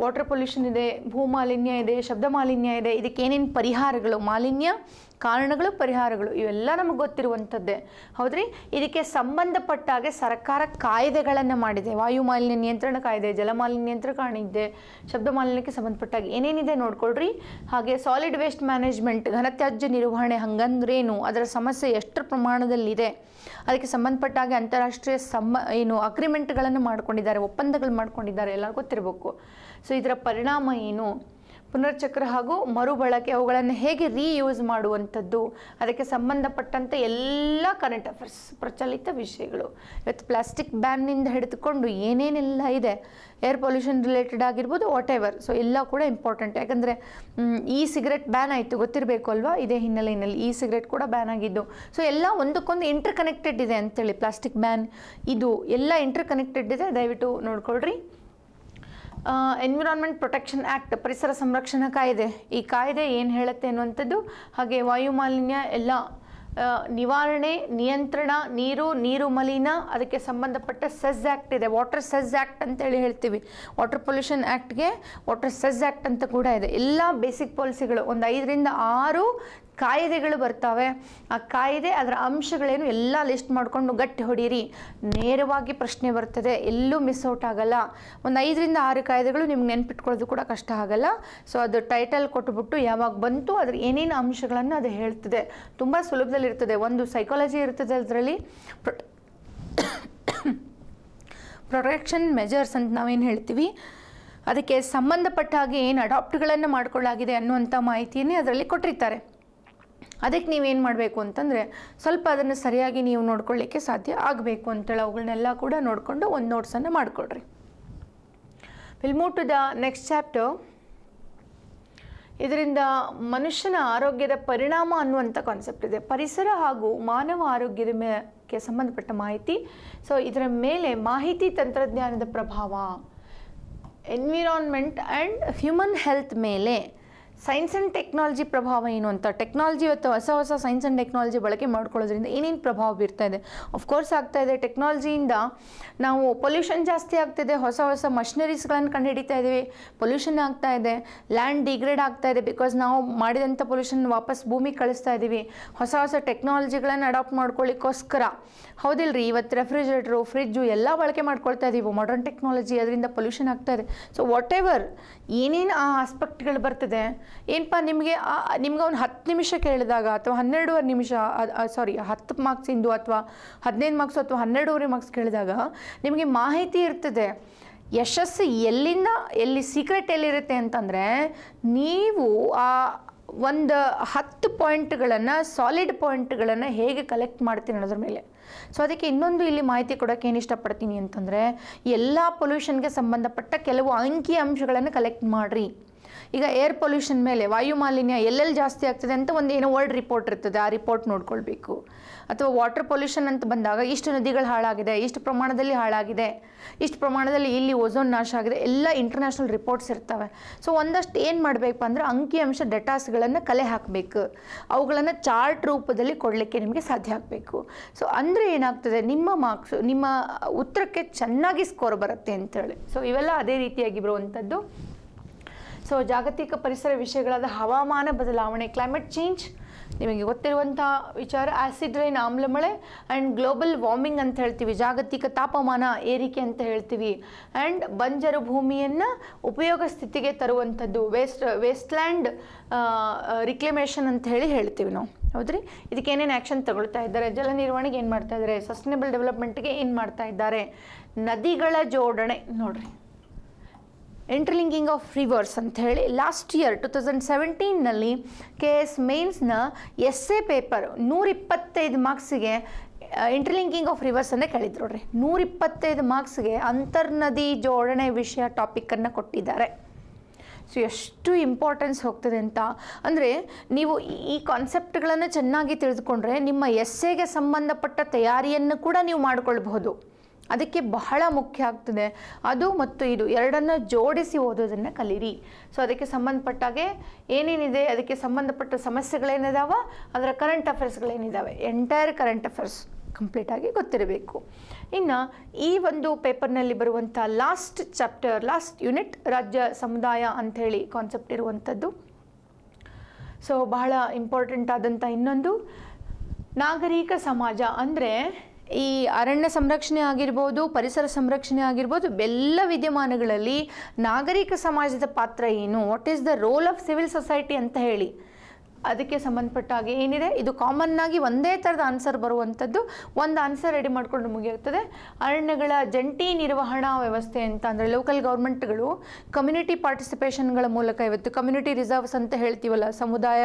A: ವಾಟರ್ ಪೊಲ್ಯೂಷನ್ ಇದೆ ಭೂ ಮಾಲಿನ್ಯ ಇದೆ ಶಬ್ದ ಮಾಲಿನ್ಯ ಇದೆ ಇದಕ್ಕೇನೇನು ಪರಿಹಾರಗಳು ಮಾಲಿನ್ಯ ಕಾರಣಗಳು ಪರಿಹಾರಗಳು ಇವೆಲ್ಲ ನಮಗೆ ಗೊತ್ತಿರುವಂಥದ್ದೇ ಹೌದ್ರಿ ಇದಕ್ಕೆ ಸಂಬಂಧಪಟ್ಟಾಗೆ ಸರ್ಕಾರ ಕಾಯ್ದೆಗಳನ್ನು ಮಾಡಿದೆ ವಾಯು ಮಾಲಿನ್ಯ ನಿಯಂತ್ರಣ ಕಾಯ್ದೆ ಜಲಮಾಲಿನ್ಯ ನಿಯಂತ್ರಣ ಕಾಣಿದೆ ಶಬ್ದ ಮಾಲಿನ್ಯಕ್ಕೆ ಸಂಬಂಧಪಟ್ಟಾಗ ಏನೇನಿದೆ ನೋಡ್ಕೊಳ್ರಿ ಹಾಗೆ ಸಾಲಿಡ್ ವೇಸ್ಟ್ ಮ್ಯಾನೇಜ್ಮೆಂಟ್ ಘನತ್ಯಾಜ್ಯ ನಿರ್ವಹಣೆ ಹಂಗಂದ್ರೇನು ಅದರ ಸಮಸ್ಯೆ ಎಷ್ಟರ ಪ್ರಮಾಣದಲ್ಲಿದೆ ಅದಕ್ಕೆ ಹಾಗೆ ಅಂತಾರಾಷ್ಟ್ರೀಯ ಸಮ ಏನು ಅಗ್ರಿಮೆಂಟ್ಗಳನ್ನು ಮಾಡ್ಕೊಂಡಿದ್ದಾರೆ ಒಪ್ಪಂದಗಳು ಮಾಡ್ಕೊಂಡಿದ್ದಾರೆ ಎಲ್ಲ ಗೊತ್ತಿರಬೇಕು ಸೊ ಇದರ ಪರಿಣಾಮ ಏನು ಪುನರ್ಚಕ್ರ ಹಾಗೂ ಮರುಬಳಕೆ ಅವುಗಳನ್ನು ಹೇಗೆ ರೀಯೂಸ್ ಮಾಡುವಂಥದ್ದು ಅದಕ್ಕೆ ಸಂಬಂಧಪಟ್ಟಂತೆ ಎಲ್ಲ ಕರೆಂಟ್ ಅಫೇರ್ಸ್ ಪ್ರಚಲಿತ ವಿಷಯಗಳು ಇವತ್ತು ಪ್ಲಾಸ್ಟಿಕ್ ಬ್ಯಾನ್ನಿಂದ ಹಿಡಿದುಕೊಂಡು ಏನೇನೆಲ್ಲ ಇದೆ ಏರ್ ಪೊಲ್ಯೂಷನ್ ರಿಲೇಟೆಡ್ ಆಗಿರ್ಬೋದು ವಾಟ್ ಎವರ್ ಸೊ ಎಲ್ಲ ಕೂಡ ಇಂಪಾರ್ಟೆಂಟ್ ಯಾಕಂದರೆ ಈ ಸಿಗರೆಟ್ ಬ್ಯಾನ್ ಆಯಿತು ಗೊತ್ತಿರಬೇಕು ಅಲ್ವಾ ಇದೇ ಹಿನ್ನೆಲೆಯಲ್ಲಿ ಈ ಸಿಗರೆಟ್ ಕೂಡ ಬ್ಯಾನ್ ಆಗಿದ್ದು ಸೊ ಎಲ್ಲ ಒಂದಕ್ಕೊಂದು ಇಂಟರ್ ಕನೆಕ್ಟೆಡ್ ಇದೆ ಅಂತೇಳಿ ಪ್ಲಾಸ್ಟಿಕ್ ಬ್ಯಾನ್ ಇದು ಎಲ್ಲ ಇಂಟರ್ ಕನೆಕ್ಟೆಡ್ ಇದೆ ದಯವಿಟ್ಟು ನೋಡ್ಕೊಳ್ರಿ ಎನ್ವಿರಾನ್ಮೆಂಟ್ ಪ್ರೊಟೆಕ್ಷನ್ ಆ್ಯಕ್ಟ್ ಪರಿಸರ ಸಂರಕ್ಷಣಾ ಕಾಯ್ದೆ ಈ ಕಾಯ್ದೆ ಏನು ಹೇಳುತ್ತೆ ಅನ್ನುವಂಥದ್ದು ಹಾಗೆ ವಾಯುಮಾಲಿನ್ಯ ಮಾಲಿನ್ಯ ಎಲ್ಲ ನಿವಾರಣೆ ನಿಯಂತ್ರಣ ನೀರು ನೀರು ಮಲಿನ ಅದಕ್ಕೆ ಸಂಬಂಧಪಟ್ಟ ಸೆಸ್ ಆ್ಯಕ್ಟ್ ಇದೆ ವಾಟರ್ ಸೆಸ್ ಆ್ಯಕ್ಟ್ ಅಂತೇಳಿ ಹೇಳ್ತೀವಿ ವಾಟರ್ ಪೊಲ್ಯೂಷನ್ ಆ್ಯಕ್ಟ್ಗೆ ವಾಟರ್ ಸೆಸ್ ಆ್ಯಕ್ಟ್ ಅಂತ ಕೂಡ ಇದೆ ಎಲ್ಲ ಬೇಸಿಕ್ ಪಾಲಿಸಿಗಳು ಒಂದು ಐದರಿಂದ ಆರು ಕಾಯಿದೆಗಳು ಬರ್ತಾವೆ ಆ ಕಾಯಿದೆ ಅದರ ಅಂಶಗಳೇನು ಎಲ್ಲ ಲಿಸ್ಟ್ ಮಾಡಿಕೊಂಡು ಗಟ್ಟಿ ಹೊಡೀರಿ ನೇರವಾಗಿ ಪ್ರಶ್ನೆ ಬರ್ತದೆ ಎಲ್ಲೂ ಮಿಸ್ ಔಟ್ ಆಗಲ್ಲ ಒಂದು ಐದರಿಂದ ಆರು ಕಾಯ್ದೆಗಳು ನಿಮ್ಗೆ ನೆನ್ಪಿಟ್ಕೊಳ್ಳೋದು ಕೂಡ ಕಷ್ಟ ಆಗಲ್ಲ ಸೊ ಅದು ಟೈಟಲ್ ಕೊಟ್ಬಿಟ್ಟು ಯಾವಾಗ ಬಂತು ಅದ್ರ ಏನೇನು ಅಂಶಗಳನ್ನು ಅದು ಹೇಳ್ತದೆ ತುಂಬ ಸುಲಭದಲ್ಲಿ ಇರ್ತದೆ ಒಂದು ಸೈಕಾಲಜಿ ಇರ್ತದೆ ಅದರಲ್ಲಿ ಪ್ರೊಟೆಕ್ಷನ್ ಮೆಜರ್ಸ್ ಅಂತ ನಾವೇನು ಹೇಳ್ತೀವಿ ಅದಕ್ಕೆ ಸಂಬಂಧಪಟ್ಟ ಹಾಗೆ ಏನು ಅಡಾಪ್ಟ್ಗಳನ್ನು ಮಾಡಿಕೊಳ್ಳಾಗಿದೆ ಅನ್ನುವಂಥ ಮಾಹಿತಿಯನ್ನೇ ಅದರಲ್ಲಿ ಕೊಟ್ಟಿರ್ತಾರೆ ಅದಕ್ಕೆ ನೀವೇನು ಮಾಡಬೇಕು ಅಂತಂದರೆ ಸ್ವಲ್ಪ ಅದನ್ನು ಸರಿಯಾಗಿ ನೀವು ನೋಡ್ಕೊಳ್ಳಿಕ್ಕೆ ಸಾಧ್ಯ ಆಗಬೇಕು ಅಂತೇಳಿ ಅವುಗಳನ್ನೆಲ್ಲ ಕೂಡ ನೋಡಿಕೊಂಡು ಒಂದು ನೋಟ್ಸನ್ನು ಮಾಡಿಕೊಡ್ರಿ will to the next chapter ಇದರಿಂದ ಮನುಷ್ಯನ ಆರೋಗ್ಯದ ಪರಿಣಾಮ ಅನ್ನುವಂಥ ಕಾನ್ಸೆಪ್ಟ್ ಇದೆ ಪರಿಸರ ಹಾಗೂ ಮಾನವ ಆರೋಗ್ಯದ ಮೇಕ್ಕೆ ಸಂಬಂಧಪಟ್ಟ ಮಾಹಿತಿ ಸೊ ಇದರ ಮೇಲೆ ಮಾಹಿತಿ ತಂತ್ರಜ್ಞಾನದ ಪ್ರಭಾವ ಎನ್ವಿರಾನ್ಮೆಂಟ್ ಆ್ಯಂಡ್ ಹ್ಯೂಮನ್ ಹೆಲ್ತ್ ಮೇಲೆ ಸೈನ್ಸ್ ಆ್ಯಂಡ್ ಟೆಕ್ನಾಲಜಿ ಪ್ರಭಾವ ಏನು ಅಂತ ಟೆಕ್ನಾಲಜಿ ಇವತ್ತು ಹೊಸ ಹೊಸ ಸೈನ್ಸ್ ಆ್ಯಂಡ್ ಟೆಕ್ನಾಲಜಿ ಬಳಕೆ ಮಾಡ್ಕೊಳ್ಳೋದ್ರಿಂದ ಏನೇನು ಪ್ರಭಾವ ಬೀರ್ತಾ ಇದೆ ಅಫ್ಕೋರ್ಸ್ ಆಗ್ತಾ ಇದೆ ಟೆಕ್ನಾಲಜಿಯಿಂದ ನಾವು ಪೊಲ್ಯೂಷನ್ ಜಾಸ್ತಿ ಆಗ್ತಿದೆ ಹೊಸ ಹೊಸ ಮಷಿನರೀಸ್ಗಳನ್ನು ಹಿಡಿತಾ ಇದ್ದೀವಿ ಪೊಲ್ಯೂಷನ್ ಆಗ್ತಾ ಇದೆ ಲ್ಯಾಂಡ್ ಡಿಗ್ರೇಡ್ ಆಗ್ತಾ ಇದೆ ಬಿಕಾಸ್ ನಾವು ಮಾಡಿದಂಥ ಪೊಲ್ಯೂಷನ್ ವಾಪಸ್ ಭೂಮಿಗೆ ಕಳಿಸ್ತಾ ಇದ್ದೀವಿ ಹೊಸ ಹೊಸ ಟೆಕ್ನಾಲಜಿಗಳನ್ನು ಅಡಾಪ್ಟ್ ಮಾಡ್ಕೊಳ್ಳಿಕ್ಕೋಸ್ಕರ ಹೌದಿಲ್ರಿ ಇವತ್ತು ರೆಫ್ರಿಜರೇಟ್ರು ಫ್ರಿಜ್ಜು ಎಲ್ಲ ಬಳಕೆ ಮಾಡ್ಕೊಳ್ತಾ ಇದ್ದೀವಿ ಮಾಡರ್ನ್ ಟೆಕ್ನಾಲಜಿ ಅದರಿಂದ ಪೊಲ್ಯೂಷನ್ ಆಗ್ತಾ ಇದೆ ಸೊ ವಾಟ್ ಎವರ್ ಏನೇನು ಆ ಆಸ್ಪೆಕ್ಟ್ಗಳು ಬರ್ತದೆ ಏನಪ್ಪ ನಿಮಗೆ ನಿಮ್ಗೆ ಅವ್ನು ಹತ್ತು ನಿಮಿಷ ಕೇಳಿದಾಗ ಅಥವಾ ಹನ್ನೆರಡೂವರೆ ನಿಮಿಷ ಸಾರಿ ಹತ್ತು ಮಾರ್ಕ್ಸಿಂದು ಅಥವಾ ಹದಿನೈದು ಮಾರ್ಕ್ಸ್ ಅಥವಾ ಹನ್ನೆರಡೂವರೆ ಮಾರ್ಕ್ಸ್ ಕೇಳಿದಾಗ ನಿಮಗೆ ಮಾಹಿತಿ ಇರ್ತದೆ ಯಶಸ್ಸು ಎಲ್ಲಿಂದ ಎಲ್ಲಿ ಸೀಕ್ರೆಟ್ ಎಲ್ಲಿರುತ್ತೆ ಅಂತಂದರೆ ನೀವು ಆ ಒಂದು ಹತ್ತು ಪಾಯಿಂಟ್ಗಳನ್ನು ಸಾಲಿಡ್ ಪಾಯಿಂಟ್ಗಳನ್ನು ಹೇಗೆ ಕಲೆಕ್ಟ್ ಮಾಡ್ತೀನಿ ಅನ್ನೋದ್ರ ಮೇಲೆ ಸೊ ಅದಕ್ಕೆ ಇನ್ನೊಂದು ಇಲ್ಲಿ ಮಾಹಿತಿ ಕೊಡೋಕ್ಕೆ ಏನು ಇಷ್ಟಪಡ್ತೀನಿ ಅಂತಂದರೆ ಎಲ್ಲ ಪೊಲ್ಯೂಷನ್ಗೆ ಸಂಬಂಧಪಟ್ಟ ಕೆಲವು ಅಂಕಿ ಅಂಶಗಳನ್ನು ಕಲೆಕ್ಟ್ ಮಾಡಿರಿ ಈಗ ಏರ್ ಪೊಲ್ಯೂಷನ್ ಮೇಲೆ ವಾಯು ಮಾಲಿನ್ಯ ಎಲ್ಲೆಲ್ಲಿ ಜಾಸ್ತಿ ಆಗ್ತದೆ ಅಂತ ಒಂದು ಏನೋ ವರ್ಲ್ಡ್ ರಿಪೋರ್ಟ್ ಇರ್ತದೆ ಆ ರಿಪೋರ್ಟ್ ನೋಡ್ಕೊಳ್ಬೇಕು ಅಥವಾ ವಾಟರ್ ಪೊಲ್ಯೂಷನ್ ಅಂತ ಬಂದಾಗ ಇಷ್ಟು ನದಿಗಳು ಹಾಳಾಗಿದೆ ಇಷ್ಟು ಪ್ರಮಾಣದಲ್ಲಿ ಹಾಳಾಗಿದೆ ಇಷ್ಟು ಪ್ರಮಾಣದಲ್ಲಿ ಇಲ್ಲಿ ಓಝೋನ್ ನಾಶ ಆಗಿದೆ ಎಲ್ಲ ಇಂಟರ್ನ್ಯಾಷನಲ್ ರಿಪೋರ್ಟ್ಸ್ ಇರ್ತವೆ ಸೊ ಒಂದಷ್ಟು ಏನು ಮಾಡಬೇಕು ಅಂದರೆ ಅಂಕಿಅಂಶ ಡೆಟಾಸ್ಗಳನ್ನು ಕಲೆ ಹಾಕಬೇಕು ಅವುಗಳನ್ನು ಚಾರ್ಟ್ ರೂಪದಲ್ಲಿ ಕೊಡಲಿಕ್ಕೆ ನಿಮಗೆ ಸಾಧ್ಯ ಆಗಬೇಕು ಸೊ ಅಂದರೆ ಏನಾಗ್ತದೆ ನಿಮ್ಮ ಮಾರ್ಕ್ಸು ನಿಮ್ಮ ಉತ್ತರಕ್ಕೆ ಚೆನ್ನಾಗಿ ಸ್ಕೋರ್ ಬರುತ್ತೆ ಅಂತೇಳಿ ಸೊ ಇವೆಲ್ಲ ಅದೇ ರೀತಿಯಾಗಿ ಬರುವಂಥದ್ದು ಸೊ ಜಾಗತಿಕ ಪರಿಸರ ವಿಷಯಗಳಾದ ಹವಾಮಾನ ಬದಲಾವಣೆ ಕ್ಲೈಮೇಟ್ ಚೇಂಜ್ ನಿಮಗೆ ಗೊತ್ತಿರುವಂಥ ವಿಚಾರ ಆ್ಯಸಿಡ್ ರೈನ್ ಆಮ್ಲಮಳೆ ಆ್ಯಂಡ್ ಗ್ಲೋಬಲ್ ವಾರ್ಮಿಂಗ್ ಅಂತ ಹೇಳ್ತೀವಿ ಜಾಗತಿಕ ತಾಪಮಾನ ಏರಿಕೆ ಅಂತ ಹೇಳ್ತೀವಿ ಆ್ಯಂಡ್ ಬಂಜರು ಭೂಮಿಯನ್ನು ಉಪಯೋಗ ಸ್ಥಿತಿಗೆ ತರುವಂಥದ್ದು ವೇಸ್ಟ್ ವೇಸ್ಟ್ಲ್ಯಾಂಡ್ ರಿಕ್ಲೆಮೇಷನ್ ಅಂತ ಹೇಳಿ ಹೇಳ್ತೀವಿ ನಾವು ಹೌದ್ರಿ ಇದಕ್ಕೆ ಏನೇನು ಆ್ಯಕ್ಷನ್ ತಗೊಳ್ತಾ ಇದ್ದಾರೆ ಜಲ ನಿರ್ವಹಣೆಗೆ ಏನು ಮಾಡ್ತಾ ಇದ್ದಾರೆ ಸಸ್ಟೈನಬಲ್ ಡೆವಲಪ್ಮೆಂಟ್ಗೆ ಏನು ಮಾಡ್ತಾ ಇದ್ದಾರೆ ನದಿಗಳ ಜೋಡಣೆ ನೋಡಿರಿ ಇಂಟರ್ಲಿಂಕಿಂಗ್ ಆಫ್ ರಿವರ್ಸ್ ಅಂತ ಹೇಳಿ ಲಾಸ್ಟ್ ಇಯರ್ ಟು ತೌಸಂಡ್ ಸೆವೆಂಟೀನಲ್ಲಿ ಕೆ ಎಸ್ ಮೇನ್ಸ್ನ ಎಸ್ ಎ ಪೇಪರ್ ನೂರಿಪ್ಪತ್ತೈದು ಮಾರ್ಕ್ಸಿಗೆ ಇಂಟರ್ಲಿಂಕಿಂಗ್ ಆಫ್ ರಿವರ್ಸ್ ಅಂದರೆ ಕೇಳಿದ್ರು ನೋಡ್ರಿ ನೂರಿಪ್ಪತ್ತೈದು ಮಾರ್ಕ್ಸ್ಗೆ ಅಂತರ್ನದಿ ಜೋಡಣೆ ವಿಷಯ ಟಾಪಿಕ್ಕನ್ನು ಕೊಟ್ಟಿದ್ದಾರೆ ಸೊ ಎಷ್ಟು ಇಂಪಾರ್ಟೆನ್ಸ್ ಹೋಗ್ತದೆ ಅಂತ ಅಂದರೆ ನೀವು ಈ ಕಾನ್ಸೆಪ್ಟ್ಗಳನ್ನು ಚೆನ್ನಾಗಿ ತಿಳಿದುಕೊಂಡ್ರೆ ನಿಮ್ಮ ಎಸ್ಸೆಗೆ ಸಂಬಂಧಪಟ್ಟ ತಯಾರಿಯನ್ನು ಕೂಡ ನೀವು ಮಾಡಿಕೊಳ್ಬಹುದು ಅದಕ್ಕೆ ಬಹಳ ಮುಖ್ಯ ಆಗ್ತದೆ ಅದು ಮತ್ತು ಇದು ಎರಡನ್ನು ಜೋಡಿಸಿ ಓದೋದನ್ನು ಕಲೀರಿ ಸೊ ಅದಕ್ಕೆ ಸಂಬಂಧಪಟ್ಟಾಗೆ ಏನೇನಿದೆ ಅದಕ್ಕೆ ಸಂಬಂಧಪಟ್ಟ ಸಮಸ್ಯೆಗಳೇನಿದಾವ ಅದರ ಕರೆಂಟ್ ಅಫೇರ್ಸ್ಗಳೇನಿದ್ದಾವೆ ಎಂಟೈರ್ ಕರೆಂಟ್ ಅಫೇರ್ಸ್ ಕಂಪ್ಲೀಟಾಗಿ ಗೊತ್ತಿರಬೇಕು ಇನ್ನು ಈ ಒಂದು ಪೇಪರ್ನಲ್ಲಿ ಬರುವಂಥ ಲಾಸ್ಟ್ ಚಾಪ್ಟರ್ ಲಾಸ್ಟ್ ಯೂನಿಟ್ ರಾಜ್ಯ ಸಮುದಾಯ ಅಂಥೇಳಿ ಕಾನ್ಸೆಪ್ಟ್ ಇರುವಂಥದ್ದು ಸೊ ಬಹಳ ಇಂಪಾರ್ಟೆಂಟ್ ಆದಂಥ ಇನ್ನೊಂದು ನಾಗರಿಕ ಸಮಾಜ ಅಂದರೆ ಈ ಅರಣ್ಯ ಸಂರಕ್ಷಣೆ ಆಗಿರ್ಬೋದು ಪರಿಸರ ಸಂರಕ್ಷಣೆ ಆಗಿರ್ಬೋದು ಎಲ್ಲ ವಿದ್ಯಮಾನಗಳಲ್ಲಿ ನಾಗರಿಕ ಸಮಾಜದ ಪಾತ್ರ ಏನು what is the role of civil society ಅಂತ ಹೇಳಿ ಅದಕ್ಕೆ ಸಂಬಂಧಪಟ್ಟ ಹಾಗೆ ಏನಿದೆ ಇದು ಕಾಮನ್ನಾಗಿ ಒಂದೇ ಥರದ ಆನ್ಸರ್ ಬರುವಂಥದ್ದು ಒಂದು ಆನ್ಸರ್ ರೆಡಿ ಮಾಡಿಕೊಂಡು ಮುಗಿಯುತ್ತದೆ ಅರಣ್ಯಗಳ ಜಂಟಿ ನಿರ್ವಹಣಾ ವ್ಯವಸ್ಥೆ ಅಂತ ಅಂದರೆ ಲೋಕಲ್ ಗೌರ್ಮೆಂಟ್ಗಳು ಕಮ್ಯುನಿಟಿ ಪಾರ್ಟಿಸಿಪೇಷನ್ಗಳ ಮೂಲಕ ಇವತ್ತು ಕಮ್ಯುನಿಟಿ ರಿಸರ್ವ್ಸ್ ಅಂತ ಹೇಳ್ತೀವಲ್ಲ ಸಮುದಾಯ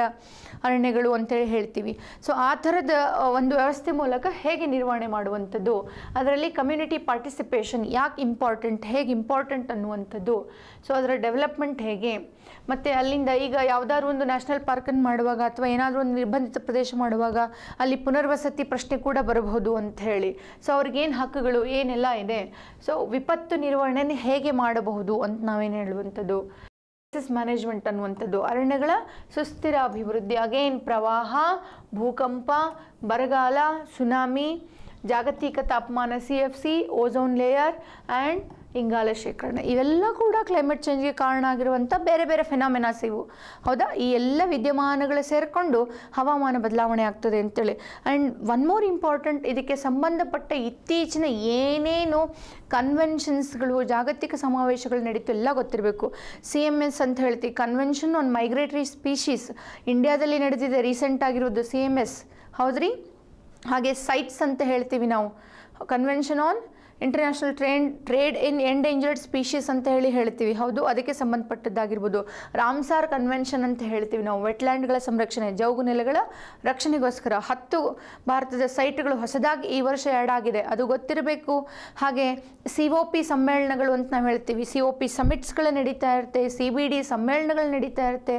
A: ಅರಣ್ಯಗಳು ಅಂತೇಳಿ ಹೇಳ್ತೀವಿ ಸೊ ಆ ಥರದ ಒಂದು ವ್ಯವಸ್ಥೆ ಮೂಲಕ ಹೇಗೆ ನಿರ್ವಹಣೆ ಮಾಡುವಂಥದ್ದು ಅದರಲ್ಲಿ ಕಮ್ಯುನಿಟಿ ಪಾರ್ಟಿಸಿಪೇಷನ್ ಯಾಕೆ ಇಂಪಾರ್ಟೆಂಟ್ ಹೇಗೆ ಇಂಪಾರ್ಟೆಂಟ್ ಅನ್ನುವಂಥದ್ದು ಸೊ ಅದರ ಡೆವಲಪ್ಮೆಂಟ್ ಹೇಗೆ ಮತ್ತು ಅಲ್ಲಿಂದ ಈಗ ಯಾವುದಾದ್ರು ಒಂದು ನ್ಯಾಷನಲ್ ಪಾರ್ಕನ್ನು ಮಾಡುವ ಮಾಡುವಾಗ ಅಥವಾ ಏನಾದರೂ ಒಂದು ನಿರ್ಬಂಧಿತ ಪ್ರದೇಶ ಮಾಡುವಾಗ ಅಲ್ಲಿ ಪುನರ್ವಸತಿ ಪ್ರಶ್ನೆ ಕೂಡ ಬರಬಹುದು ಅಂತ ಹೇಳಿ ಸೊ ಅವ್ರಿಗೇನು ಹಕ್ಕುಗಳು ಏನೆಲ್ಲ ಇದೆ ಸೊ ವಿಪತ್ತು ನಿರ್ವಹಣೆಯನ್ನು ಹೇಗೆ ಮಾಡಬಹುದು ಅಂತ ನಾವೇನು ಹೇಳುವಂಥದ್ದು ಕ್ರೈಸಿಸ್ ಮ್ಯಾನೇಜ್ಮೆಂಟ್ ಅನ್ನುವಂಥದ್ದು ಅರಣ್ಯಗಳ ಸುಸ್ಥಿರ ಅಭಿವೃದ್ಧಿ ಅಗೇನ್ ಪ್ರವಾಹ ಭೂಕಂಪ ಬರಗಾಲ ಸುನಾಮಿ ಜಾಗತಿಕ ತಾಪಮಾನ C F C ozone layer and ಇಂಗಾಲ ಶೇಖರಣೆ ಇವೆಲ್ಲ ಕೂಡ ಕ್ಲೈಮೇಟ್ ಚೇಂಜ್ಗೆ ಕಾರಣ ಆಗಿರುವಂಥ ಬೇರೆ ಬೇರೆ ಫೆನಾಮಿನಾಸ್ ಇವು ಹೌದಾ ಈ ಎಲ್ಲ ವಿದ್ಯಮಾನಗಳು ಸೇರಿಕೊಂಡು ಹವಾಮಾನ ಬದಲಾವಣೆ ಆಗ್ತದೆ ಅಂತೇಳಿ ಆ್ಯಂಡ್ ಒನ್ ಮೋರ್ ಇಂಪಾರ್ಟೆಂಟ್ ಇದಕ್ಕೆ ಸಂಬಂಧಪಟ್ಟ ಇತ್ತೀಚಿನ ಏನೇನು ಕನ್ವೆನ್ಷನ್ಸ್ಗಳು ಜಾಗತಿಕ ಸಮಾವೇಶಗಳು ನಡೀತು ಎಲ್ಲ ಗೊತ್ತಿರಬೇಕು ಸಿ ಎಮ್ ಎಸ್ ಅಂತ ಹೇಳ್ತೀವಿ ಕನ್ವೆನ್ಷನ್ ಆನ್ ಮೈಗ್ರೇಟರಿ ಸ್ಪೀಶೀಸ್ ಇಂಡಿಯಾದಲ್ಲಿ ನಡೆದಿದೆ ರೀಸೆಂಟ್ ಆಗಿರೋದು ಸಿ ಎಮ್ ಎಸ್ ಹೌದ್ರಿ ಹಾಗೆ ಸೈಟ್ಸ್ ಅಂತ ಹೇಳ್ತೀವಿ ನಾವು convention on international train trade in endangered species ಅಂತ ಹೇಳಿ ಹೇಳ್ತೀವಿ ಹೌದು ಅದಕ್ಕೆ ಸಂಬಂಧಪಟ್ಟದ್ದಾಗಿರ್ಬೋದು ರಾಮ್ಸಾರ್ ಕನ್ವೆನ್ಷನ್ ಅಂತ ಹೇಳ್ತೀವಿ ನಾವು ವೆಟ್ಲ್ಯಾಂಡ್ಗಳ ಸಂರಕ್ಷಣೆ ಜೌಗು ನೆಲೆಗಳ ರಕ್ಷಣೆಗೋಸ್ಕರ ಹತ್ತು ಭಾರತದ ಸೈಟ್ಗಳು ಹೊಸದಾಗಿ ಈ ವರ್ಷ ಎರಡಾಗಿದೆ ಆಗಿದೆ ಅದು ಗೊತ್ತಿರಬೇಕು ಹಾಗೆ ಸಿ ಒ ಪಿ ಸಮ್ಮೇಳನಗಳು ಅಂತ ನಾವು ಹೇಳ್ತೀವಿ ಸಿ ಒ ಪಿ ಸಮಿಟ್ಸ್ಗಳು ನಡೀತಾ ಇರುತ್ತೆ ಸಿ ಬಿ ಡಿ ಸಮ್ಮೇಳನಗಳು ನಡೀತಾ ಇರುತ್ತೆ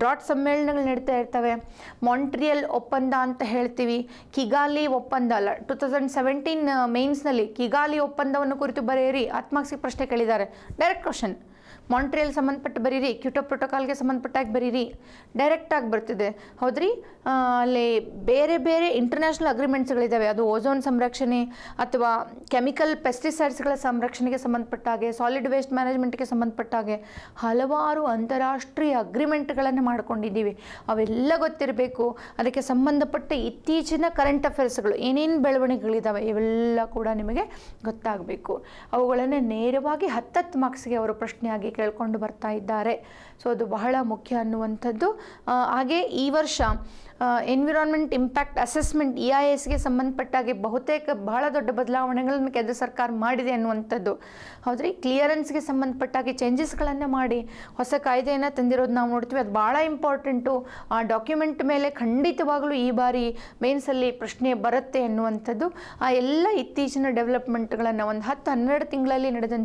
A: ಡ್ರಾಟ್ ಸಮ್ಮೇಳನಗಳು ನಡೀತಾ ಇರ್ತವೆ ಮಾಂಟ್ರಿಯಲ್ ಒಪ್ಪಂದ ಅಂತ ಹೇಳ್ತೀವಿ ಕಿಗಾಲಿ ಒಪ್ಪಂದ ಅಲ್ಲ ಟು ತೌಸಂಡ್ ಸೆವೆಂಟೀನ್ ಮೇನ್ಸ್ನಲ್ಲಿ ಕಿಗಾಲಿ ಒಪ್ಪಂದವನ್ನು ಕುರಿತು ಬರೆಯಿರಿ ಆತ್ಮಾಕ್ಷಿ ಪ್ರಶ್ನೆ ಕೇಳಿದ್ದಾರೆ ಡೈರೆಕ್ಟ್ ಕ್ವಶನ್ ಮಾಂಟ್ರಿಯಲ್ ಸಂಬಂಧಪಟ್ಟು ಬರೀರಿ ಕ್ಯೂಟೋ ಪ್ರೋಟೋಕಾಲ್ಗೆ ಸಂಬಂಧಪಟ್ಟಾಗಿ ಬರೀರಿ ಡೈರೆಕ್ಟಾಗಿ ಬರ್ತಿದೆ ಹೌದ್ರಿ ಅಲ್ಲಿ ಬೇರೆ ಬೇರೆ ಇಂಟರ್ನ್ಯಾಷನಲ್ ಅಗ್ರಿಮೆಂಟ್ಸ್ಗಳಿದ್ದಾವೆ ಅದು ಓಝೋನ್ ಸಂರಕ್ಷಣೆ ಅಥವಾ ಕೆಮಿಕಲ್ ಪೆಸ್ಟಿಸೈಡ್ಸ್ಗಳ ಸಂರಕ್ಷಣೆಗೆ ಸಂಬಂಧಪಟ್ಟಾಗೆ ಸಾಲಿಡ್ ವೇಸ್ಟ್ ಮ್ಯಾನೇಜ್ಮೆಂಟ್ಗೆ ಸಂಬಂಧಪಟ್ಟಾಗೆ ಹಲವಾರು ಅಂತಾರಾಷ್ಟ್ರೀಯ ಅಗ್ರಿಮೆಂಟ್ಗಳನ್ನು ಮಾಡ್ಕೊಂಡಿದ್ದೀವಿ ಅವೆಲ್ಲ ಗೊತ್ತಿರಬೇಕು ಅದಕ್ಕೆ ಸಂಬಂಧಪಟ್ಟ ಇತ್ತೀಚಿನ ಕರೆಂಟ್ ಅಫೇರ್ಸ್ಗಳು ಏನೇನು ಬೆಳವಣಿಗೆಗಳಿದ್ದಾವೆ ಇವೆಲ್ಲ ಕೂಡ ನಿಮಗೆ ಗೊತ್ತಾಗಬೇಕು ಅವುಗಳನ್ನು ನೇರವಾಗಿ ಹತ್ತತ್ತು ಮಾರ್ಕ್ಸ್ಗೆ ಅವರು ಪ್ರಶ್ನೆಯಾಗಿ ಹೇಳ್ಕೊಂಡು ಬರ್ತಾ ಇದ್ದಾರೆ ಸೊ ಅದು ಬಹಳ ಮುಖ್ಯ ಅನ್ನುವಂಥದ್ದು ಹಾಗೆ ಈ ವರ್ಷ environment impact assessment E I ಎಸ್ಗೆ ಸಂಬಂಧಪಟ್ಟಾಗೆ ಬಹುತೇಕ ಬಹಳ ದೊಡ್ಡ ಬದಲಾವಣೆಗಳನ್ನು ಕೇಂದ್ರ ಸರ್ಕಾರ ಮಾಡಿದೆ ಅನ್ನುವಂಥದ್ದು ಹೌದ್ರಿ ಕ್ಲಿಯರೆನ್ಸ್ಗೆ ಸಂಬಂಧಪಟ್ಟಾಗಿ ಚೇಂಜಸ್ಗಳನ್ನು ಮಾಡಿ ಹೊಸ ಕಾಯ್ದೆಯನ್ನು ತಂದಿರೋದು ನಾವು ನೋಡ್ತೀವಿ ಅದು ಭಾಳ ಇಂಪಾರ್ಟೆಂಟು ಆ ಡಾಕ್ಯುಮೆಂಟ್ ಮೇಲೆ ಖಂಡಿತವಾಗಲೂ ಈ ಬಾರಿ ಮೇನ್ಸಲ್ಲಿ ಪ್ರಶ್ನೆ ಬರುತ್ತೆ ಅನ್ನುವಂಥದ್ದು ಆ ಎಲ್ಲ ಇತ್ತೀಚಿನ ಡೆವಲಪ್ಮೆಂಟ್ಗಳನ್ನು ಒಂದು ಹತ್ತು ಹನ್ನೆರಡು ತಿಂಗಳಲ್ಲಿ ನಡೆದಂಥ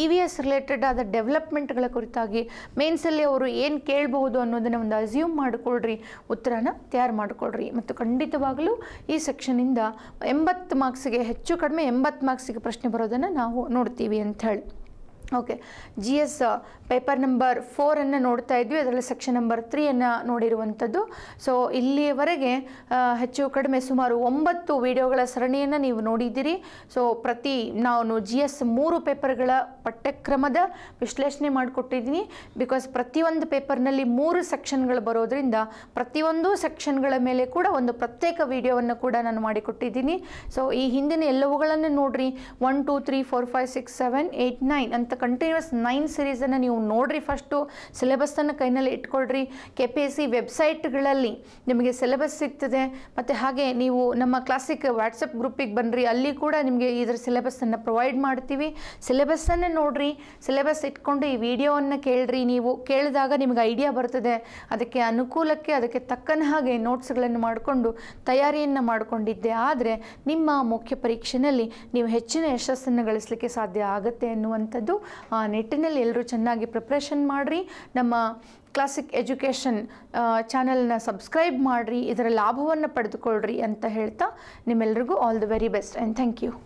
A: E e V S related ಆದ ಡೆವಲಪ್ಮೆಂಟ್ಗಳ ಕುರಿತಾಗಿ ಮೇನ್ಸಲ್ಲಿ ಅವರು ಏನು ಕೇಳಬಹುದು ಅನ್ನೋದನ್ನು ಒಂದು ಅಸ್ಯೂಮ್ ಮಾಡಿಕೊಳ್ಳ್ರಿ ಉತ್ತರ ಉತ್ತರಗಳನ್ನು ತಯಾರು ಮಾಡಿಕೊಳ್ಳ್ರಿ ಮತ್ತು ಖಂಡಿತವಾಗಲೂ ಈ ಸೆಕ್ಷನಿಂದ ಎಂಬತ್ತು ಮಾರ್ಕ್ಸಿಗೆ ಹೆಚ್ಚು ಕಡಿಮೆ ಎಂಬತ್ತು ಮಾರ್ಕ್ಸಿಗೆ ಪ್ರಶ್ನೆ ಬರೋದನ್ನು ನಾವು ನೋಡ್ತೀವಿ ಅಂತ ಹೇಳಿ okay G S paper number ಫೋರನ್ನು ನೋಡ್ತಾ ಇದ್ವಿ ಅದರಲ್ಲಿ ಸೆಕ್ಷನ್ ನಂಬರ್ ತ್ರೀಯನ್ನು ನೋಡಿರುವಂಥದ್ದು ಸೊ ಇಲ್ಲಿಯವರೆಗೆ ಹೆಚ್ಚು ಕಡಿಮೆ ಸುಮಾರು ಒಂಬತ್ತು ವಿಡಿಯೋಗಳ ಸರಣಿಯನ್ನು ನೀವು ನೋಡಿದ್ದೀರಿ ಸೊ ಪ್ರತಿ ನಾನು ಜಿ ಎಸ್ ಮೂರು ಪೇಪರ್ಗಳ ಪಠ್ಯಕ್ರಮದ ವಿಶ್ಲೇಷಣೆ ಮಾಡಿಕೊಟ್ಟಿದ್ದೀನಿ ಬಿಕಾಸ್ ಪ್ರತಿಯೊಂದು ಪೇಪರ್ನಲ್ಲಿ ಮೂರು ಸೆಕ್ಷನ್ಗಳು ಬರೋದರಿಂದ ಪ್ರತಿಯೊಂದು ಸೆಕ್ಷನ್ಗಳ ಮೇಲೆ ಕೂಡ ಒಂದು ಪ್ರತ್ಯೇಕ ವಿಡಿಯೋವನ್ನು ಕೂಡ ನಾನು ಮಾಡಿಕೊಟ್ಟಿದ್ದೀನಿ ಸೊ ಈ ಹಿಂದಿನ ಎಲ್ಲವುಗಳನ್ನು ನೋಡಿರಿ one two three four five six seven eight nine ಅಂತ ಕಂಟಿನ್ಯೂಸ್ ನೈನ್ ಸಿರೀಸನ್ನು ನೀವು ನೋಡಿರಿ ಫಸ್ಟು ಸಿಲೆಬಸ್ಸನ್ನು ಕೈನಲ್ಲಿ ಇಟ್ಕೊಳ್ರಿ ಕೆ ಪಿ ಎಸ್ ಸಿ ವೆಬ್ಸೈಟ್ಗಳಲ್ಲಿ ನಿಮಗೆ ಸಿಲೆಬಸ್ ಸಿಗ್ತದೆ ಮತ್ತು ಹಾಗೆ ನೀವು ನಮ್ಮ ಕ್ಲಾಸಿಕ್ ವಾಟ್ಸಪ್ ಗ್ರೂಪಿಗೆ ಬನ್ನಿರಿ ಅಲ್ಲಿ ಕೂಡ ನಿಮಗೆ ಇದರ ಸಿಲೆಬಸ್ಸನ್ನು ಪ್ರೊವೈಡ್ ಮಾಡ್ತೀವಿ ಸಿಲೆಬಸ್ಸನ್ನು ನೋಡಿರಿ ಸಿಲೆಬಸ್ ಇಟ್ಕೊಂಡು ಈ ವಿಡಿಯೋವನ್ನು ಕೇಳಿರಿ ನೀವು ಕೇಳಿದಾಗ ನಿಮಗೆ ಐಡಿಯಾ ಬರ್ತದೆ ಅದಕ್ಕೆ ಅನುಕೂಲಕ್ಕೆ ಅದಕ್ಕೆ ತಕ್ಕನ ಹಾಗೆ ನೋಟ್ಸ್ಗಳನ್ನು ಮಾಡಿಕೊಂಡು ತಯಾರಿಯನ್ನು ಮಾಡಿಕೊಂಡಿದ್ದೆ ಆದರೆ ನಿಮ್ಮ ಮುಖ್ಯ ಪರೀಕ್ಷೆಯಲ್ಲಿ ನೀವು ಹೆಚ್ಚಿನ ಯಶಸ್ಸನ್ನು ಗಳಿಸಲಿಕ್ಕೆ ಸಾಧ್ಯ ಆಗುತ್ತೆ ಅನ್ನುವಂಥದ್ದು ಆ ನಿಟ್ಟಿನಲ್ಲಿ ಎಲ್ಲರೂ ಚೆನ್ನಾಗಿ ಪ್ರಿಪ್ರೇಷನ್ ಮಾಡಿರಿ ನಮ್ಮ ಕ್ಲಾಸಿಕ್ ಎಜುಕೇಷನ್ ಚಾನಲ್ನ ಸಬ್ಸ್ಕ್ರೈಬ್ ಮಾಡಿರಿ ಇದರ ಲಾಭವನ್ನು ಪಡೆದುಕೊಳ್ಳ್ರಿ ಅಂತ ಹೇಳ್ತಾ ನಿಮ್ಮೆಲ್ರಿಗೂ all the very best and thank you